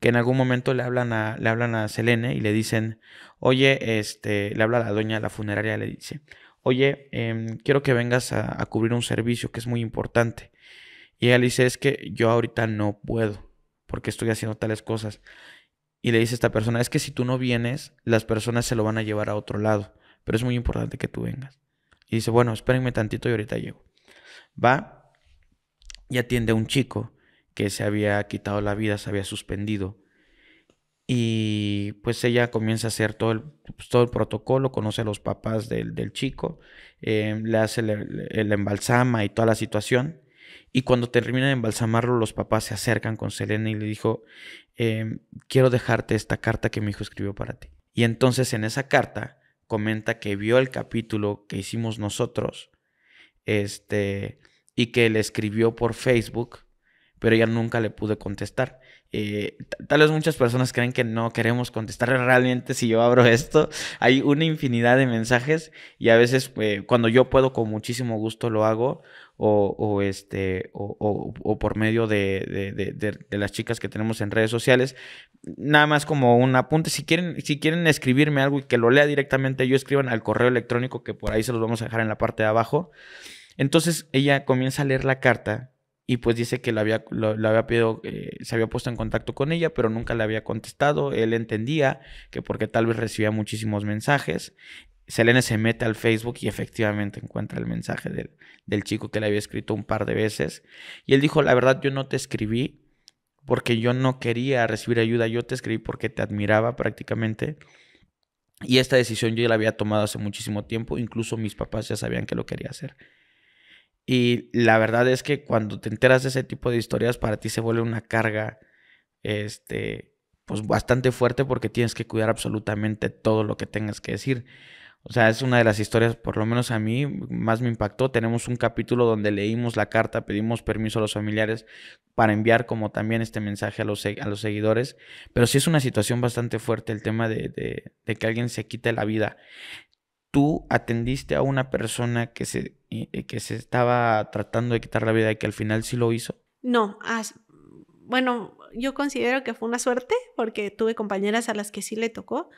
Que en algún momento le hablan a, le hablan a Selene y le dicen, oye, este, le habla a la dueña de la funeraria, le dice, oye, em, quiero que vengas a, a, cubrir un servicio que es muy importante. Y ella le dice, es que yo ahorita no puedo, porque estoy haciendo tales cosas. Y le dice a esta persona, es que si tú no vienes, las personas se lo van a llevar a otro lado pero es muy importante que tú vengas. Y dice, bueno, espérenme tantito y ahorita llego. Va y atiende a un chico que se había quitado la vida, se había suspendido. Y pues ella comienza a hacer todo el, pues, todo el protocolo, conoce a los papás del, chico, em, le hace el, embalsama y toda la situación. Y cuando termina de embalsamarlo, los papás se acercan con Selena y le dijo, em, quiero dejarte esta carta que mi hijo escribió para ti. Y entonces en esa carta comenta que vio el capítulo que hicimos nosotros este, y que le escribió por Facebook, pero ella nunca le pude contestar. Eh, tal vez muchas personas creen que no queremos contestar realmente si yo abro esto. Hay una infinidad de mensajes y a veces eh, cuando yo puedo con muchísimo gusto lo hago o, este, o, por medio de, de, las chicas que tenemos en redes sociales. Nada más como un apunte, si quieren, si quieren escribirme algo y que lo lea directamente, yo escriban al correo electrónico que por ahí se los vamos a dejar en la parte de abajo. Entonces ella comienza a leer la carta y pues dice que había eh, se había puesto en contacto con ella, pero nunca le había contestado. Él entendía que porque tal vez recibía muchísimos mensajes. Selene se mete al Facebook y efectivamente encuentra el mensaje del, del chico que le había escrito un par de veces. Y él dijo, la verdad yo no te escribí porque yo no quería recibir ayuda, yo te escribí porque te admiraba prácticamente. Y esta decisión yo ya la había tomado hace muchísimo tiempo, incluso mis papás ya sabían que lo quería hacer. Y la verdad es que cuando te enteras de ese tipo de historias, para ti se vuelve una carga, este, pues bastante fuerte porque tienes que cuidar absolutamente todo lo que tengas que decir. O sea, es una de las historias, por lo menos a mí, más me impactó. Tenemos un capítulo donde leímos la carta, pedimos permiso a los familiares para enviar como también este mensaje a los, a los seguidores. Pero sí es una situación bastante fuerte el tema de, de que alguien se quite la vida tú atendiste a una persona que se, que se estaba tratando de quitar la vida y que al final sí lo hizo? No, bueno, yo considero que fue una suerte porque tuve compañeras a las que sí le tocó.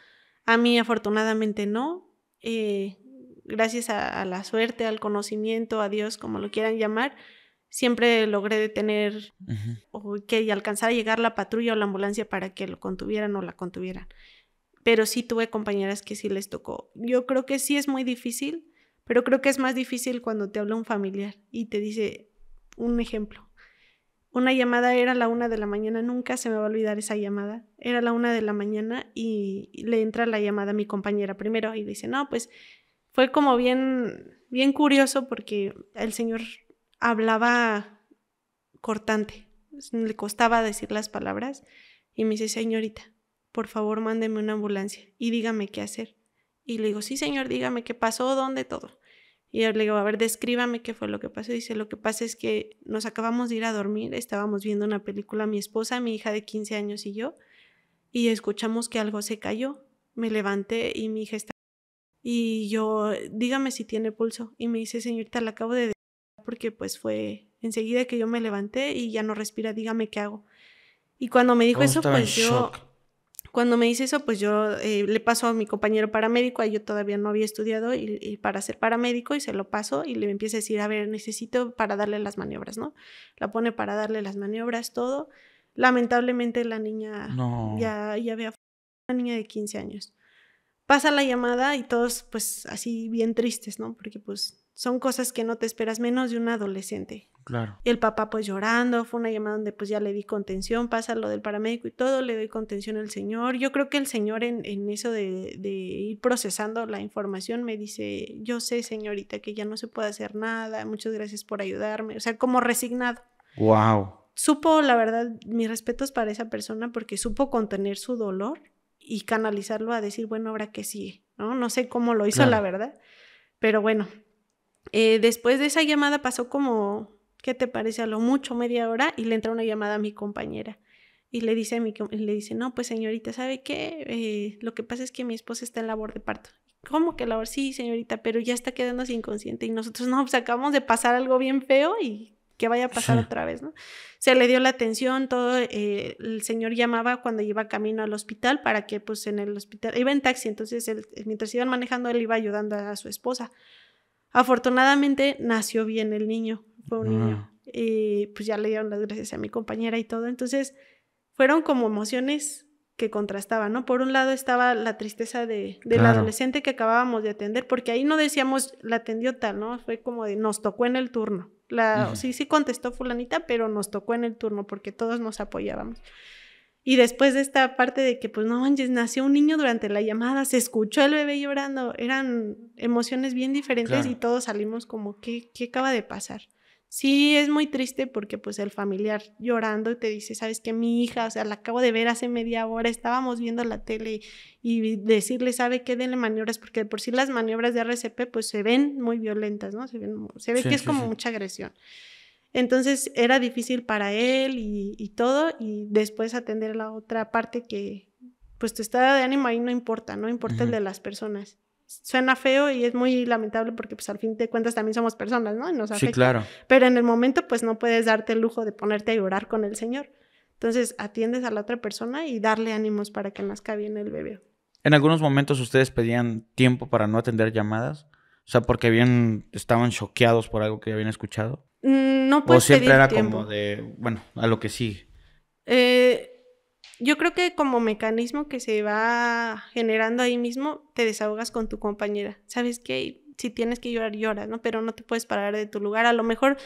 A mí afortunadamente no. Eh, gracias a, la suerte, al conocimiento, a Dios, como lo quieran llamar, siempre logré detener o que y alcanzar a llegar la patrulla o la ambulancia para que lo contuvieran o la contuvieran pero sí tuve compañeras que sí les tocó. Yo creo que sí es muy difícil, pero creo que es más difícil cuando te habla un familiar y te dice un ejemplo. Una llamada era a la una de la mañana, nunca se me va a olvidar esa llamada. Era a la una de la mañana y le entra la llamada a mi compañera primero y dice, no, pues fue como bien, bien curioso porque el señor hablaba cortante, le costaba decir las palabras y me dice, señorita, por favor mándeme una ambulancia y dígame qué hacer. Y le digo, sí señor, dígame qué pasó, dónde, todo. Y yo le digo, a ver, descríbame qué fue lo que pasó. dice, lo que pasa es que nos acabamos de ir a dormir, estábamos viendo una película, mi esposa, mi hija de 15 años y yo, y escuchamos que algo se cayó. Me levanté y mi hija está... Y yo, dígame si tiene pulso. Y me dice, señorita, la acabo de... Porque pues fue enseguida que yo me levanté y ya no respira, dígame qué hago. Y cuando me dijo oh, eso, pues yo... Cuando me dice eso, pues yo eh, le paso a mi compañero paramédico, yo todavía no había estudiado y, para ser paramédico y se lo paso y le empieza a decir, a ver, necesito para darle las maniobras, ¿no? La pone para darle las maniobras, todo. Lamentablemente la niña ya, ya había... Una niña de 15 años. Pasa la llamada y todos pues así bien tristes, ¿no? Porque pues son cosas que no te esperas menos de un adolescente. Claro. el papá pues llorando, fue una llamada donde pues ya le di contención, pasa lo del paramédico y todo, le doy contención al señor. Yo creo que el señor en, eso de, ir procesando la información me dice, yo sé señorita que ya no se puede hacer nada, muchas gracias por ayudarme, o sea, como resignado. Wow. Supo, la verdad, mis respetos para esa persona porque supo contener su dolor y canalizarlo a decir, bueno, ahora que sigue, ¿no? No sé cómo lo hizo, la verdad, pero bueno. Eh, después de esa llamada pasó como ¿qué te parece? A lo mucho media hora y le entra una llamada a mi compañera. Y le dice le dice, no, pues señorita, ¿sabe qué? Eh, lo que pasa es que mi esposa está en labor de parto. ¿Cómo que labor? Sí, señorita, pero ya está quedándose inconsciente. Y nosotros, no, pues acabamos de pasar algo bien feo y que vaya a pasar otra vez, ¿no? Se le dio la atención, todo, eh, el señor llamaba cuando iba camino al hospital para que, pues, en el hospital, iba en taxi, entonces mientras iban manejando, él iba ayudando a su esposa. Afortunadamente, nació bien el niño fue un niño. Ah. Y pues ya le dieron las gracias a mi compañera y todo. Entonces, fueron como emociones que contrastaban, ¿no? Por un lado estaba la tristeza de, del adolescente que acabábamos de atender, porque ahí no decíamos, la atendió tal, ¿no? Fue como de, nos tocó en el turno. La, Sí, sí contestó fulanita, pero nos tocó en el turno porque todos nos apoyábamos. Y después de esta parte de que, pues no nació un niño durante la llamada, se escuchó el bebé llorando, eran emociones bien diferentes y todos salimos como, qué acaba de pasar? Sí, es muy triste porque pues el familiar llorando te dice, sabes que mi hija, o sea, la acabo de ver hace media hora, estábamos viendo la tele y decirle, sabe qué, denle maniobras, porque por sí las maniobras de RCP pues se ven muy violentas, ¿no? Se, ven, ve que es como mucha agresión. Entonces era difícil para él y, todo, y después atender la otra parte que pues tu estado de ánimo ahí no importa, no importa el de las personas suena feo y es muy lamentable porque pues al fin de cuentas también somos personas, ¿no? Y nos afecta. Sí, claro. Pero en el momento pues no puedes darte el lujo de ponerte a llorar con el Señor. Entonces atiendes a la otra persona y darle ánimos para que nazca bien el bebé. En algunos momentos ustedes pedían tiempo para no atender llamadas, o sea, porque bien estaban choqueados por algo que habían escuchado. Mm, no pues. O siempre era como de, bueno, a lo que sigue. Eh, yo creo que como mecanismo que se va generando ahí mismo, te desahogas con tu compañera. ¿Sabes qué? Si tienes que llorar, lloras, ¿no? Pero no te puedes parar de tu lugar. A lo mejor,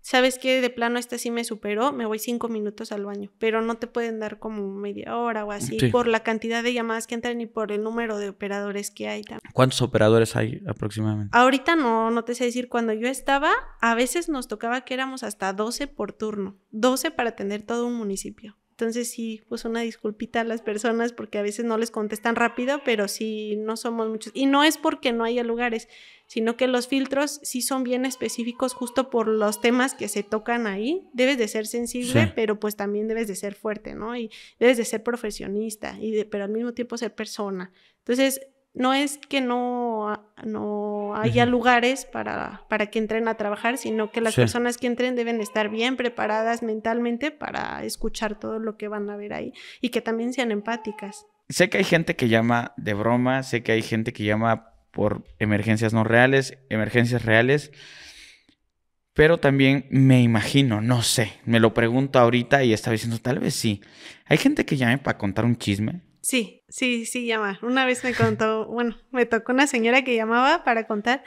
¿sabes que De plano, esta sí me superó, me voy cinco minutos al baño, pero no te pueden dar como media hora o así por la cantidad de llamadas que entran y por el número de operadores que hay ¿Cuántos operadores hay aproximadamente? Ahorita no, no te sé decir. Cuando yo estaba, a veces nos tocaba que éramos hasta 12 por turno, 12 para atender todo un municipio. Entonces sí, pues una disculpita a las personas porque a veces no les contestan rápido, pero sí no somos muchos. Y no es porque no haya lugares, sino que los filtros sí son bien específicos justo por los temas que se tocan ahí. Debes de ser sensible, pero pues también debes de ser fuerte, ¿no? Y debes de ser profesionista, y pero al mismo tiempo ser persona. Entonces, no es que no, no haya lugares para, para, que entren a trabajar, sino que las personas que entren deben estar bien preparadas mentalmente para escuchar todo lo que van a ver ahí y que también sean empáticas. Sé que hay gente que llama de broma, sé que hay gente que llama por emergencias no reales, emergencias reales, pero también me imagino, no sé, me lo pregunto ahorita y estaba diciendo, tal vez sí. Hay gente que llame para contar un chisme, Sí, sí, sí llama. Una vez me contó, bueno, me tocó una señora que llamaba para contar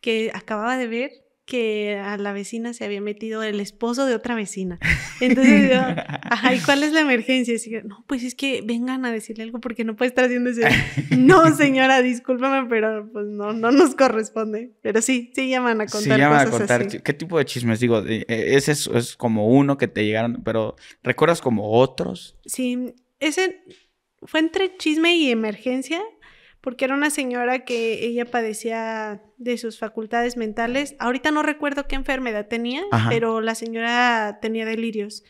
que acababa de ver que a la vecina se había metido el esposo de otra vecina. Entonces yo, ajá, ¿y cuál es la emergencia? Y no, pues es que vengan a decirle algo porque no puede estar haciendo eso. No, señora, discúlpame, pero pues no, no nos corresponde. Pero sí, sí llaman a contar sí, llaman a contar. ¿Qué tipo de chismes? Digo, e, ese es como uno que te llegaron, pero ¿recuerdas como otros? Sí, ese fue entre chisme y emergencia, porque era una señora que ella padecía de sus facultades mentales. Ahorita no recuerdo qué enfermedad tenía, pero la señora tenía delirios.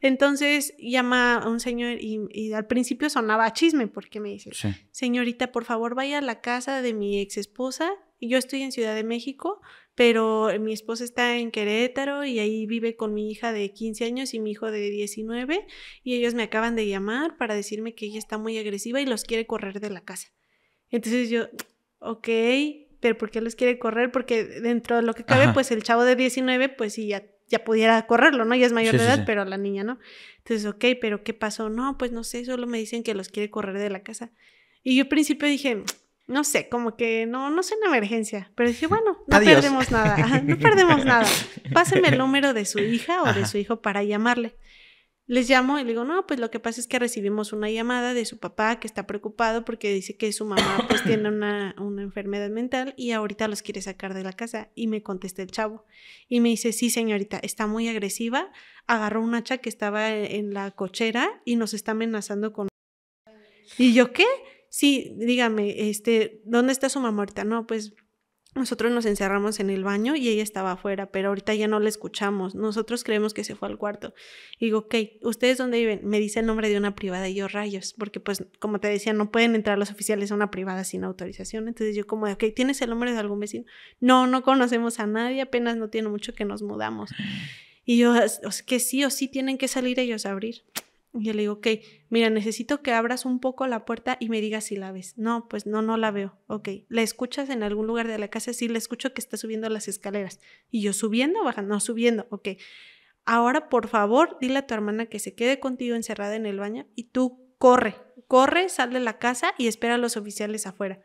Entonces llama a un señor y, al principio sonaba chisme porque me dice, señorita, por favor vaya a la casa de mi ex esposa, yo estoy en Ciudad de México, pero eh, mi esposa está en Querétaro y ahí vive con mi hija de 15 años y mi hijo de 19 y ellos me acaban de llamar para decirme que ella está muy agresiva y los quiere correr de la casa. Entonces yo, ok, pero ¿por qué los quiere correr? Porque dentro de lo que cabe, pues el chavo de 19, pues sí, ya, ya pudiera correrlo, ¿no? Ya es mayor de edad, pero la niña no. Entonces, ok, pero ¿qué pasó? No, pues no sé, solo me dicen que los quiere correr de la casa. Y yo al principio dije, no sé, como que no, no sé una emergencia, pero dije, bueno, no perdemos nada, no perdemos nada. Pásenme el número de su hija o de su hijo para llamarle. Les llamo y le digo, no, pues lo que pasa es que recibimos una llamada de su papá que está preocupado porque dice que su mamá pues tiene una, enfermedad mental y ahorita los quiere sacar de la casa. Y me contesta el chavo y me dice, sí señorita, está muy agresiva, agarró un hacha que estaba en la cochera y nos está amenazando con... ¿Y yo qué? sí, dígame, este, ¿dónde está su mamá ahorita? No, pues nosotros nos encerramos en el baño y ella estaba afuera, pero ahorita ya no la escuchamos. Nosotros creemos que se fue al cuarto. Y digo, ok, ¿ustedes dónde viven? Me dice el nombre de una privada y yo rayos, porque pues como te decía, no pueden entrar los oficiales a una privada sin autorización. Entonces yo como, ok, ¿tienes el nombre de algún vecino? No, no conocemos a nadie, apenas no tiene mucho que nos mudamos. Mm. Y yo, que sí o sí tienen que salir ellos a abrir. Y yo le digo, ok, mira, necesito que abras un poco la puerta y me digas si la ves. No, pues no, no la veo. Ok, ¿la escuchas en algún lugar de la casa? Sí, la escucho que está subiendo las escaleras. Y yo subiendo, bajando, no, subiendo. Ok, ahora por favor dile a tu hermana que se quede contigo encerrada en el baño y tú corre, corre, sal de la casa y espera a los oficiales afuera.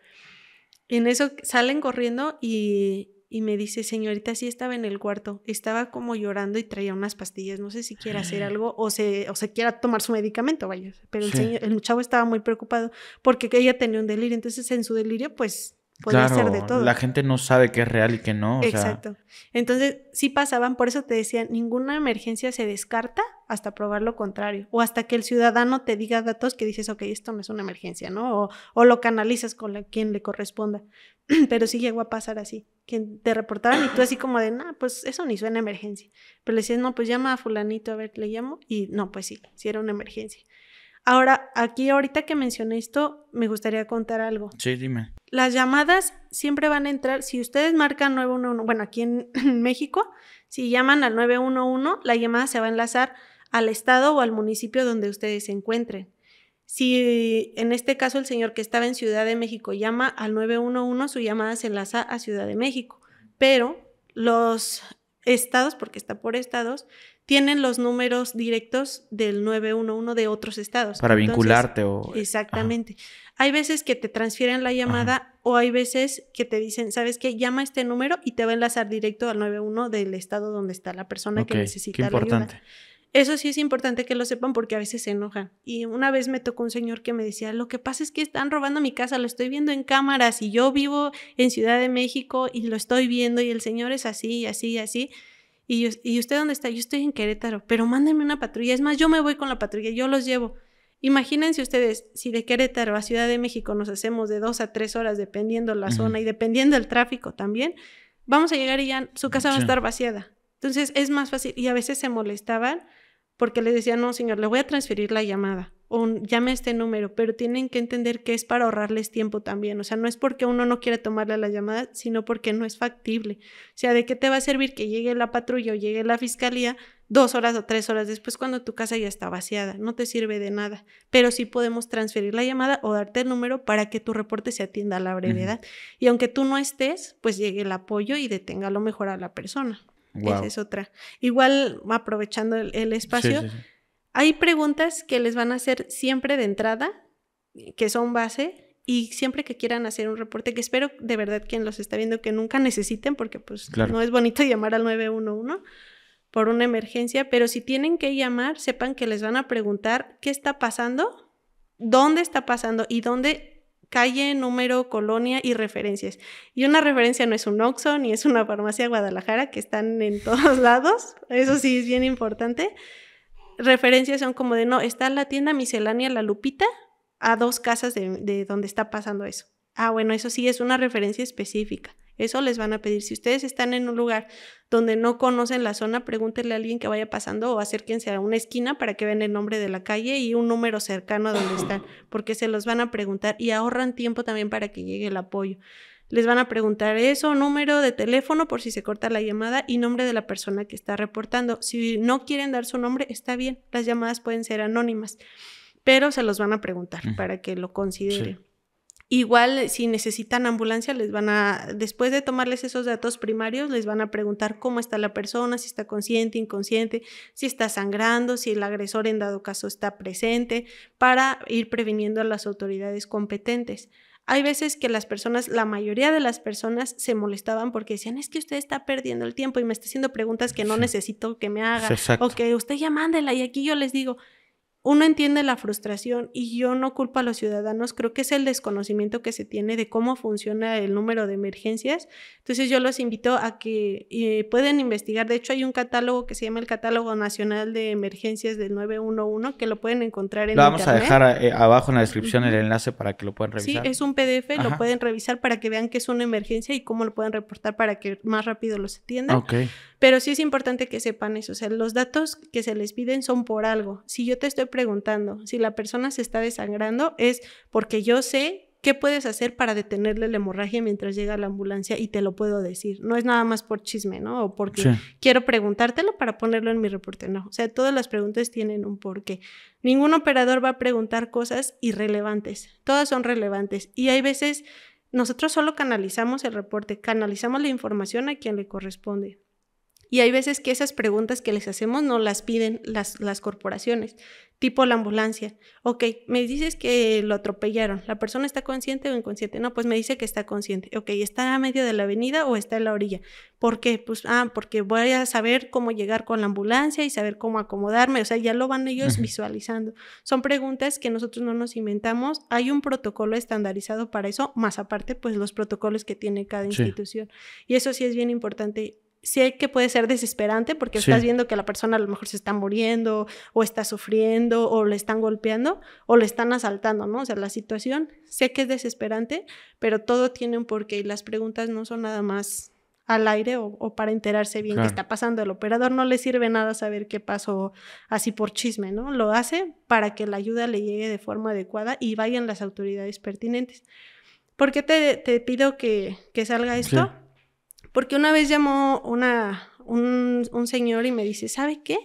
En eso salen corriendo y, y me dice, señorita, sí estaba en el cuarto, estaba como llorando y traía unas pastillas, no sé si quiere hacer mm. algo o se, o se quiera tomar su medicamento, vaya, pero el, muchacho estaba muy preocupado porque ella tenía un delirio, entonces en su delirio pues puede ser de todo. La gente no sabe qué es real y qué no. Exacto. Entonces, sí pasaban, por eso te decían, ninguna emergencia se descarta hasta probar lo contrario, o hasta que el ciudadano te diga datos que dices, ok, esto no es una emergencia, ¿no? O, o lo canalizas con quien le corresponda. Pero sí llegó a pasar así que te reportaban y tú así como de, no, pues eso ni suena emergencia. Pero le decías, no, pues llama a fulanito, a ver, le llamo. Y no, pues sí, sí era una emergencia. Ahora, aquí ahorita que mencioné esto, me gustaría contar algo. Sí, dime. Las llamadas siempre van a entrar, si ustedes marcan 911, bueno, aquí en México, si llaman al 911, la llamada se va a enlazar al estado o al municipio donde ustedes se encuentren. Si en este caso el señor que estaba en Ciudad de México llama al 911, su llamada se enlaza a Ciudad de México, pero los estados, porque está por estados, tienen los números directos del 911 de otros estados. Para vincularte o... Exactamente. Hay veces que te transfieren la llamada o hay veces que te dicen, ¿sabes qué? Llama este número y te va a enlazar directo al 911 del estado donde está la persona que necesita qué importante. Eso sí es importante que lo sepan porque a veces se enojan. Y una vez me tocó un señor que me decía, lo que pasa es que están robando mi casa, lo estoy viendo en cámaras y yo vivo en Ciudad de México y lo estoy viendo y el señor es así, así, así. Y, yo, ¿Y usted dónde está? Yo estoy en Querétaro, pero mándenme una patrulla. Es más, yo me voy con la patrulla, yo los llevo. Imagínense ustedes, si de Querétaro a Ciudad de México nos hacemos de dos a tres horas, dependiendo la zona y dependiendo el tráfico también, vamos a llegar y ya su casa va a estar vaciada. Entonces es más fácil. Y a veces se molestaban porque le decía, no, señor, le voy a transferir la llamada o llame a este número, pero tienen que entender que es para ahorrarles tiempo también. O sea, no es porque uno no quiere tomarle la llamada, sino porque no es factible. O sea, ¿de qué te va a servir que llegue la patrulla o llegue la fiscalía dos horas o tres horas después cuando tu casa ya está vaciada? No te sirve de nada. Pero sí podemos transferir la llamada o darte el número para que tu reporte se atienda a la brevedad. Y aunque tú no estés, pues llegue el apoyo y detenga lo mejor a la persona. Esa es otra. Igual aprovechando el, espacio, hay preguntas que les van a hacer siempre de entrada, que son base, y siempre que quieran hacer un reporte, que espero de verdad quien los está viendo que nunca necesiten, porque pues no es bonito llamar al 911 por una emergencia, pero si tienen que llamar, sepan que les van a preguntar qué está pasando, dónde está pasando y dónde calle, número, colonia y referencias. Y una referencia no es un Oxxo ni es una farmacia Guadalajara que están en todos lados, eso sí es bien importante. Referencias son como de, no, está la tienda miscelánea La Lupita a dos casas de, de donde está pasando eso. Ah, bueno, eso sí es una referencia específica. Eso les van a pedir. Si ustedes están en un lugar donde no conocen la zona, pregúntenle a alguien que vaya pasando o acérquense a una esquina para que vean el nombre de la calle y un número cercano a donde están, porque se los van a preguntar y ahorran tiempo también para que llegue el apoyo. Les van a preguntar eso, número de teléfono por si se corta la llamada y nombre de la persona que está reportando. Si no quieren dar su nombre, está bien, las llamadas pueden ser anónimas, pero se los van a preguntar para que lo consideren. Igual si necesitan ambulancia, les van a, después de tomarles esos datos primarios, les van a preguntar cómo está la persona, si está consciente, inconsciente, si está sangrando, si el agresor en dado caso está presente, para ir previniendo a las autoridades competentes. Hay veces que las personas, la mayoría de las personas se molestaban porque decían, es que usted está perdiendo el tiempo y me está haciendo preguntas que no necesito que me haga. O que usted ya mándela y aquí yo les digo, uno entiende la frustración y yo no culpo a los ciudadanos, creo que es el desconocimiento que se tiene de cómo funciona el número de emergencias. Entonces yo los invito a que eh, pueden investigar, de hecho hay un catálogo que se llama el Catálogo Nacional de Emergencias del 911 que lo pueden encontrar en Lo vamos a dejar eh, abajo en la descripción el enlace para que lo puedan revisar. Sí, es un PDF, lo pueden revisar para que vean que es una emergencia y cómo lo pueden reportar para que más rápido los atiendan. Pero sí es importante que sepan eso, o sea, los datos que se les piden son por algo. Si yo te estoy preguntando, si la persona se está desangrando, es porque yo sé ¿qué puedes hacer para detenerle la hemorragia mientras llega la ambulancia? Y te lo puedo decir. No es nada más por chisme, ¿no? O porque quiero preguntártelo para ponerlo en mi reporte. No. O sea, todas las preguntas tienen un porqué. Ningún operador va a preguntar cosas irrelevantes. Todas son relevantes. Y hay veces, nosotros solo canalizamos el reporte, canalizamos la información a quien le corresponde. Y hay veces que esas preguntas que les hacemos no las piden las, las corporaciones, tipo la ambulancia. Ok, me dices que lo atropellaron. ¿La persona está consciente o inconsciente? No, pues me dice que está consciente. Ok, ¿está a medio de la avenida o está en la orilla? ¿Por qué? Pues, ah, porque voy a saber cómo llegar con la ambulancia y saber cómo acomodarme. O sea, ya lo van ellos visualizando. Son preguntas que nosotros no nos inventamos. Hay un protocolo estandarizado para eso, más aparte, pues los protocolos que tiene cada institución. Y eso sí es bien importante Sé que puede ser desesperante porque estás viendo que la persona a lo mejor se está muriendo o está sufriendo o le están golpeando o le están asaltando, ¿no? O sea, la situación sé que es desesperante, pero todo tiene un porqué y las preguntas no son nada más al aire o, para enterarse bien qué está pasando. El operador no le sirve nada saber qué pasó así por chisme, ¿no? Lo hace para que la ayuda le llegue de forma adecuada y vayan las autoridades pertinentes. ¿Por qué te, pido que, que salga esto? Porque una vez llamó una, un, señor y me dice, ¿sabe qué?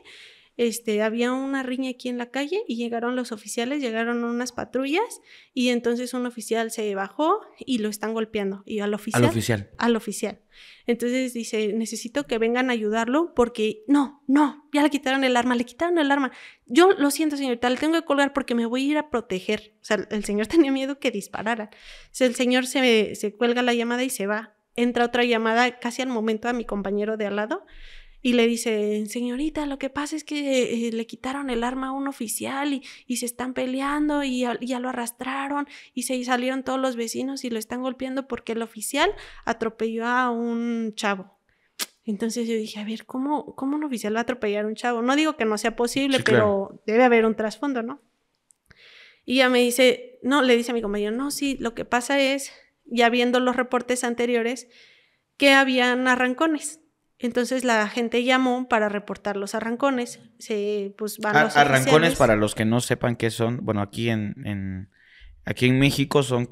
Este, había una riña aquí en la calle y llegaron los oficiales, llegaron unas patrullas y entonces un oficial se bajó y lo están golpeando. Y al oficial. Al oficial. Entonces dice, necesito que vengan a ayudarlo porque no, no, ya le quitaron el arma, le quitaron el arma. Yo lo siento, señorita, le tengo que colgar porque me voy a ir a proteger. O sea, el señor tenía miedo que dispararan. O el señor se, se cuelga la llamada y se va entra otra llamada casi al momento a mi compañero de al lado y le dice, señorita, lo que pasa es que eh, le quitaron el arma a un oficial y, se están peleando y ya lo arrastraron y se salieron todos los vecinos y lo están golpeando porque el oficial atropelló a un chavo. Entonces yo dije, a ver, ¿cómo, cómo un oficial va a atropellar a un chavo? No digo que no sea posible, pero debe haber un trasfondo, ¿no? Y ella me dice, no, le dice a mi compañero, no, sí, lo que pasa es ya viendo los reportes anteriores, que habían arrancones. Entonces la gente llamó para reportar los arrancones. Se, pues, van los arrancones, para los que no sepan qué son, bueno, aquí en, aquí en México son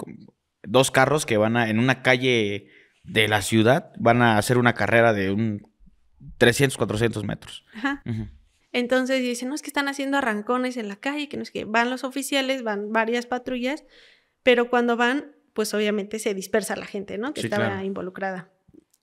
dos carros que van a, en una calle de la ciudad, van a hacer una carrera de un 300, 400 metros. Entonces dicen, no, es que están haciendo arrancones en la calle, que no es que van los oficiales, van varias patrullas, pero cuando van pues obviamente se dispersa la gente, ¿no? Que estaba involucrada.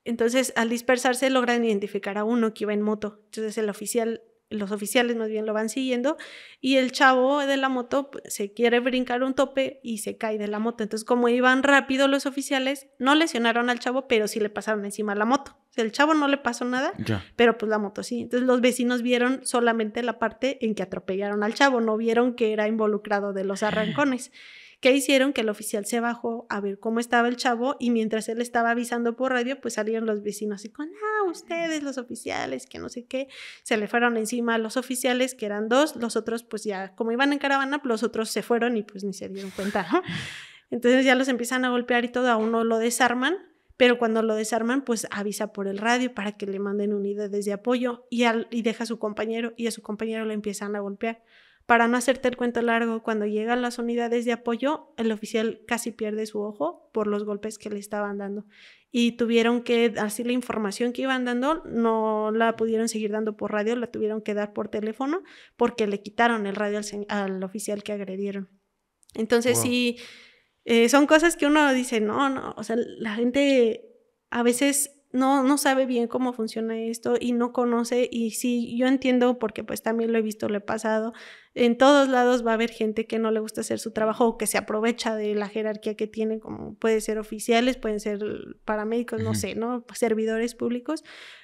Entonces, al dispersarse logran identificar a uno que iba en moto. Entonces, el oficial, los oficiales más bien lo van siguiendo y el chavo de la moto pues, se quiere brincar un tope y se cae de la moto. Entonces, como iban rápido los oficiales, no lesionaron al chavo, pero sí le pasaron encima la moto. O sea, el chavo no le pasó nada, pero pues la moto sí. Entonces, los vecinos vieron solamente la parte en que atropellaron al chavo, no vieron que era involucrado de los arrancones. ¿Qué hicieron que el oficial se bajó a ver cómo estaba el chavo y mientras él estaba avisando por radio, pues salieron los vecinos y con, ah, ustedes los oficiales, que no sé qué, se le fueron encima a los oficiales, que eran dos, los otros pues ya, como iban en caravana, los otros se fueron y pues ni se dieron cuenta, Entonces ya los empiezan a golpear y todo, a uno lo desarman, pero cuando lo desarman, pues avisa por el radio para que le manden unidades de apoyo y, y deja a su compañero y a su compañero le empiezan a golpear. Para no hacerte el cuento largo, cuando llegan las unidades de apoyo, el oficial casi pierde su ojo por los golpes que le estaban dando. Y tuvieron que, así la información que iban dando, no la pudieron seguir dando por radio, la tuvieron que dar por teléfono porque le quitaron el radio al, oficial que agredieron. Entonces, sí, eh, son cosas que uno dice, no, no, o sea, la gente a veces no, sabe bien cómo funciona esto y no conoce. Y sí, yo entiendo porque pues también lo he visto, lo he pasado. En todos lados va a haber gente que no le gusta hacer su trabajo o que se aprovecha de la jerarquía que tiene, como puede ser oficiales, pueden ser paramédicos, no sé, ¿no? Servidores públicos,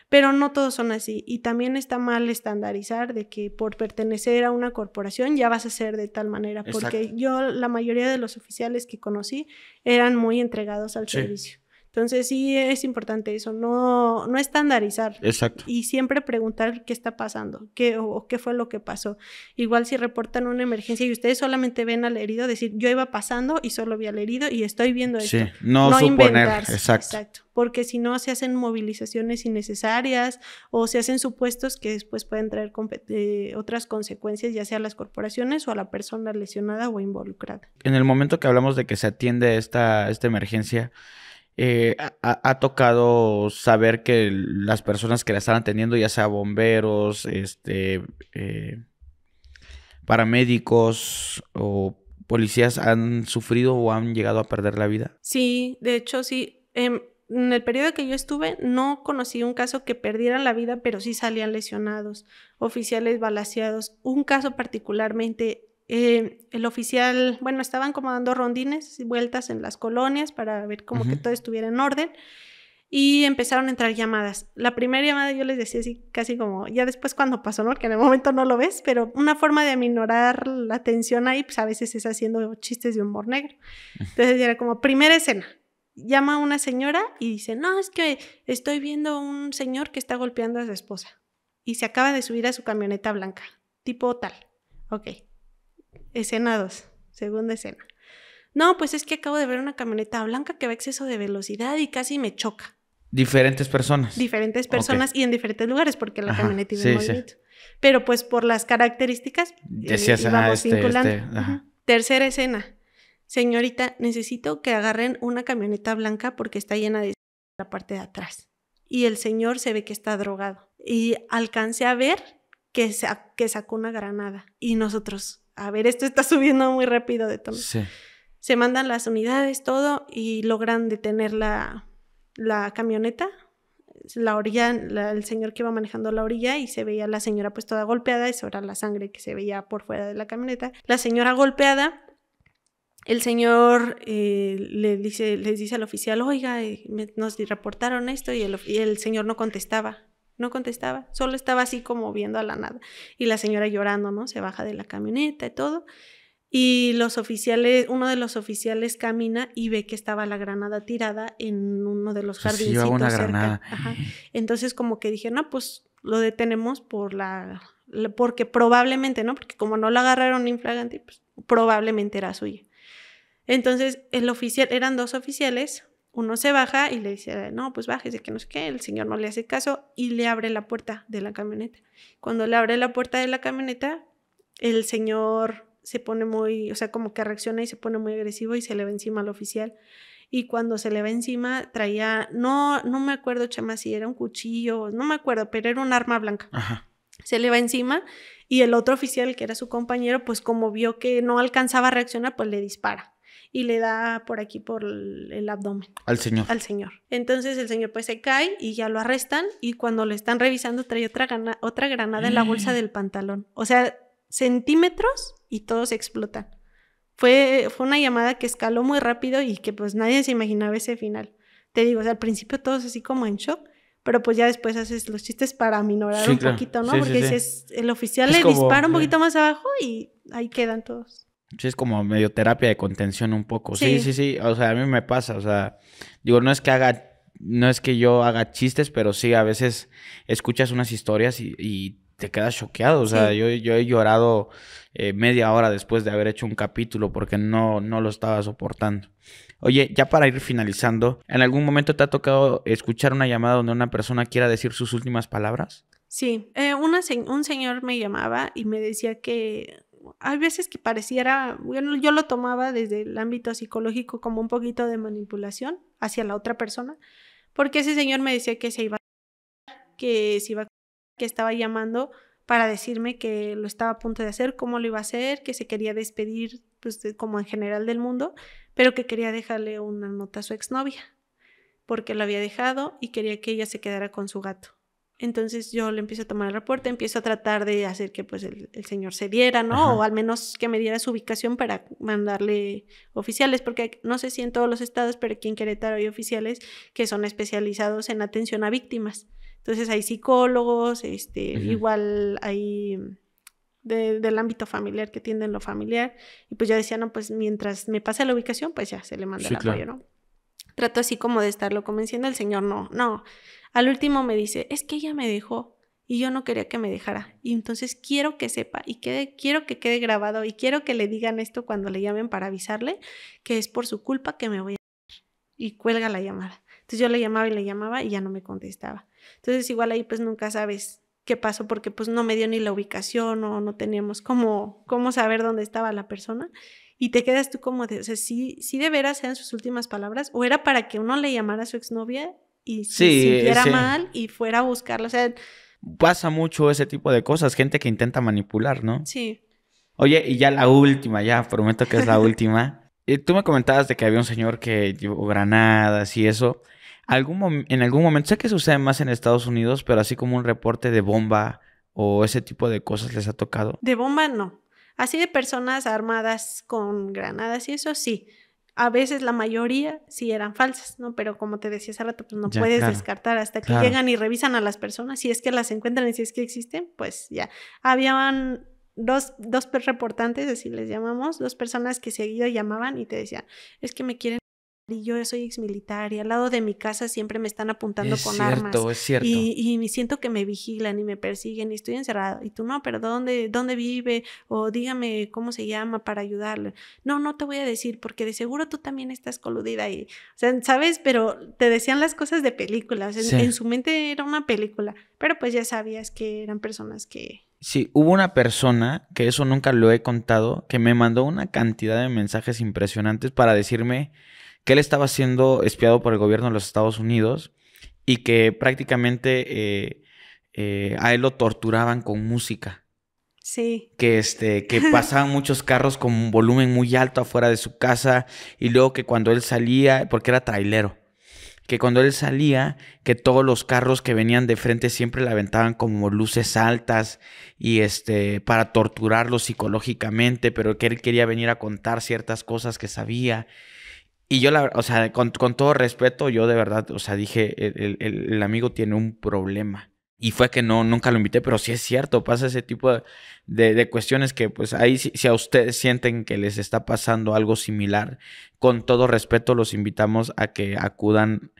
pero no todos son así. Y también está mal estandarizar de que por pertenecer a una corporación ya vas a ser de tal manera, porque yo la mayoría de los oficiales que conocí eran muy entregados al servicio. Entonces sí es importante eso, no, no estandarizar. Exacto. Y siempre preguntar qué está pasando, qué o, qué fue lo que pasó. Igual si reportan una emergencia y ustedes solamente ven al herido, decir yo iba pasando y solo vi al herido y estoy viendo esto. Sí, no, suponer. Exacto. Porque si no se hacen movilizaciones innecesarias o se hacen supuestos que después pueden traer eh, otras consecuencias, ya sea a las corporaciones o a la persona lesionada o involucrada. En el momento que hablamos de que se atiende esta, esta emergencia, eh, ha, tocado saber que las personas que la están atendiendo, ya sea bomberos, este, eh, paramédicos o policías, han sufrido o han llegado a perder la vida. Sí, de hecho, sí. Em, en el periodo que yo estuve, no conocí un caso que perdieran la vida, pero sí salían lesionados, oficiales balaseados. Un caso particularmente eh, el oficial, bueno, estaban como dando rondines y vueltas en las colonias para ver como que todo estuviera en orden. Y empezaron a entrar llamadas. La primera llamada yo les decía así, casi como, ya después cuando pasó, ¿no? Porque en el momento no lo ves, pero una forma de aminorar la tensión ahí, pues a veces es haciendo chistes de humor negro. Entonces era como, primera escena, llama una señora y dice, no, es que estoy viendo un señor que está golpeando a su esposa. Y se acaba de subir a su camioneta blanca, tipo tal. Ok, escena 2, segunda escena. No, pues es que acabo de ver una camioneta blanca que va exceso de velocidad y casi me choca. Diferentes personas. Diferentes personas y en diferentes lugares porque la camioneta iba sí, Pero pues por las características, eh, decías, ah, este, vinculando. Este, Tercera escena. Señorita, necesito que agarren una camioneta blanca porque está llena de la parte de atrás. Y el señor se ve que está drogado. Y alcancé a ver que sacó una granada. Y nosotros, a ver, esto está subiendo muy rápido de tono. Se mandan las unidades, todo, y logran detener la, camioneta, la orilla, el señor que iba manejando la orilla y se veía la señora pues toda golpeada, eso era la sangre que se veía por fuera de la camioneta. La señora golpeada, el señor eh, le dice, les dice al oficial, oiga, eh, nos reportaron esto y el señor no contestaba. No contestaba, solo estaba así como viendo a la nada. Y la señora llorando, ¿no? Se baja de la camioneta y todo. Y los oficiales, uno de los oficiales camina y ve que estaba la granada tirada en uno de los jardincitos sí, una Granada. Entonces como que dije, no, pues lo detenemos por la, porque probablemente, ¿no? Porque como no la agarraron inflagante, pues probablemente era suya. Entonces el oficial, eran dos oficiales, uno se baja y le dice, no, pues bájese, que no sé qué, el señor no le hace caso y le abre la puerta de la camioneta. Cuando le abre la puerta de la camioneta, el señor se pone muy, o sea, como que reacciona y se pone muy agresivo y se le va encima al oficial. Y cuando se le va encima, traía, no, no me acuerdo, chama, si era un cuchillo, no me acuerdo, pero era un arma blanca. Se le va encima y el otro oficial, que era su compañero, pues como vio que no alcanzaba a reaccionar, pues le dispara y le da por aquí, por el abdomen. Al señor. Al señor. Entonces el señor pues se cae y ya lo arrestan y cuando lo están revisando trae otra, otra granada en la bolsa mm. del pantalón. O sea, centímetros y todos explotan Fue, fue una llamada que escaló muy rápido y que pues nadie se imaginaba ese final. Te digo, al principio todos así como en shock pero pues ya después haces los chistes para aminorar un poquito, ¿no? Porque el oficial le dispara un poquito más abajo y ahí quedan todos. Sí, es como medio terapia de contención un poco. Sí. sí, sí, O sea, a mí me pasa. O sea, digo, no es que haga, no es que yo haga chistes, pero sí, a veces escuchas unas historias y, te quedas choqueado. O sea, yo, he llorado eh, media hora después de haber hecho un capítulo porque no, no lo estaba soportando. Oye, ya para ir finalizando, ¿en algún momento te ha tocado escuchar una llamada donde una persona quiera decir sus últimas palabras? Sí, eh, un señor me llamaba y me decía que hay veces que pareciera, bueno, yo lo tomaba desde el ámbito psicológico como un poquito de manipulación hacia la otra persona, porque ese señor me decía que se iba a que se iba que estaba llamando para decirme que lo estaba a punto de hacer, cómo lo iba a hacer, que se quería despedir, pues como en general del mundo, pero que quería dejarle una nota a su exnovia, porque lo había dejado y quería que ella se quedara con su gato. Entonces yo le empiezo a tomar el reporte, empiezo a tratar de hacer que pues el, señor se diera, ¿no? O al menos que me diera su ubicación para mandarle oficiales, porque no sé si en todos los estados, pero aquí en Querétaro hay oficiales que son especializados en atención a víctimas. Entonces hay psicólogos, este, igual hay del ámbito familiar que tienden lo familiar. Y pues yo decía, no, pues mientras me pase la ubicación, pues ya se le manda el apoyo, ¿no? Trato así como de estarlo convenciendo, el Señor no, no. Al último me dice, es que ella me dejó y yo no quería que me dejara. Y entonces quiero que sepa y quede, quiero que quede grabado y quiero que le digan esto cuando le llamen para avisarle que es por su culpa que me voy a... Y cuelga la llamada. Entonces yo le llamaba y le llamaba y ya no me contestaba. Entonces igual ahí pues nunca sabes qué pasó porque pues no me dio ni la ubicación o no teníamos cómo, cómo saber dónde estaba la persona y te quedas tú como de, o sea, ¿sí, sí de veras eran sus últimas palabras o era para que uno le llamara a su exnovia y si sí, mal y fuera a buscarla, o sea... Pasa mucho ese tipo de cosas, gente que intenta manipular, ¿no? Sí. Oye, y ya la última, ya prometo que es la última. Eh, tú me comentabas de que había un señor que llevó granadas y eso. Algún en algún momento, sé que sucede más en Estados Unidos, pero así como un reporte de bomba o ese tipo de cosas les ha tocado. De bomba no. Así de personas armadas con granadas y eso, sí. A veces la mayoría sí eran falsas, ¿no? Pero como te decía hace rato, pues no puedes descartar hasta que llegan y revisan a las personas. Si es que las encuentran y si es que existen, pues ya. Habían dos, dos reportantes, así les llamamos, dos personas que seguido llamaban y te decían, es que me quieren y yo soy militar y al lado de mi casa siempre me están apuntando con armas. Es cierto. Y, y me siento que me vigilan y me persiguen y estoy encerrado. Y tú no, pero ¿dónde, dónde vive? O dígame cómo se llama para ayudarle. No, no te voy a decir porque de seguro tú también estás coludida y, o sea, ¿sabes? Pero te decían las cosas de películas. en su mente era una película, pero pues ya sabías que eran personas que Sí, hubo una persona, que eso nunca lo he contado, que me mandó una cantidad de mensajes impresionantes para decirme, que él estaba siendo espiado por el gobierno de los Estados Unidos y que prácticamente eh, eh, a él lo torturaban con música. Sí. Que, este, que pasaban muchos carros con un volumen muy alto afuera de su casa y luego que cuando él salía, porque era trailero, que cuando él salía, que todos los carros que venían de frente siempre le aventaban como luces altas y este, para torturarlo psicológicamente, pero que él quería venir a contar ciertas cosas que sabía y yo, la, o sea, con, todo respeto, yo de verdad, o sea, dije, el, amigo tiene un problema. Y fue que no, nunca lo invité, pero sí es cierto, pasa ese tipo de, cuestiones que pues ahí si, a ustedes sienten que les está pasando algo similar, con todo respeto los invitamos a que acudan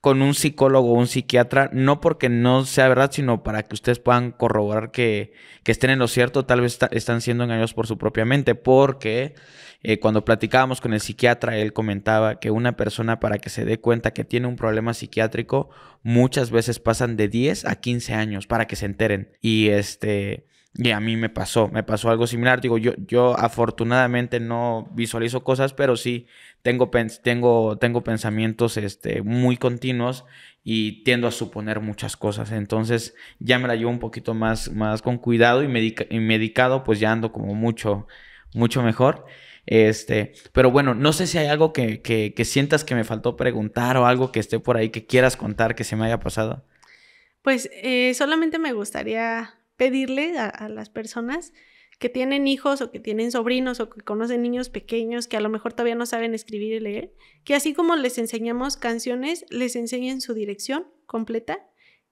con un psicólogo o un psiquiatra, no porque no sea verdad, sino para que ustedes puedan corroborar que, estén en lo cierto, tal vez están siendo engañados por su propia mente, porque eh, cuando platicábamos con el psiquiatra, él comentaba que una persona para que se dé cuenta que tiene un problema psiquiátrico, muchas veces pasan de 10 a 15 años para que se enteren. Y este, y a mí me pasó, me pasó algo similar. Digo, yo, yo afortunadamente no visualizo cosas, pero sí tengo, tengo, tengo pensamientos este, muy continuos y tiendo a suponer muchas cosas. Entonces ya me la llevo un poquito más, más con cuidado y, y medicado, pues ya ando como mucho, mucho mejor. Este, pero bueno, no sé si hay algo que, que, sientas que me faltó preguntar o algo que esté por ahí que quieras contar que se me haya pasado. Pues eh, solamente me gustaría pedirle a, las personas que tienen hijos o que tienen sobrinos o que conocen niños pequeños que a lo mejor todavía no saben escribir y leer, que así como les enseñamos canciones, les enseñen su dirección completa,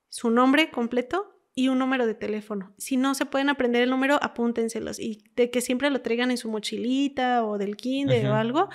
su nombre completo y un número de teléfono. Si no se pueden aprender el número, apúntenselos y de que siempre lo traigan en su mochilita o del kinder o algo,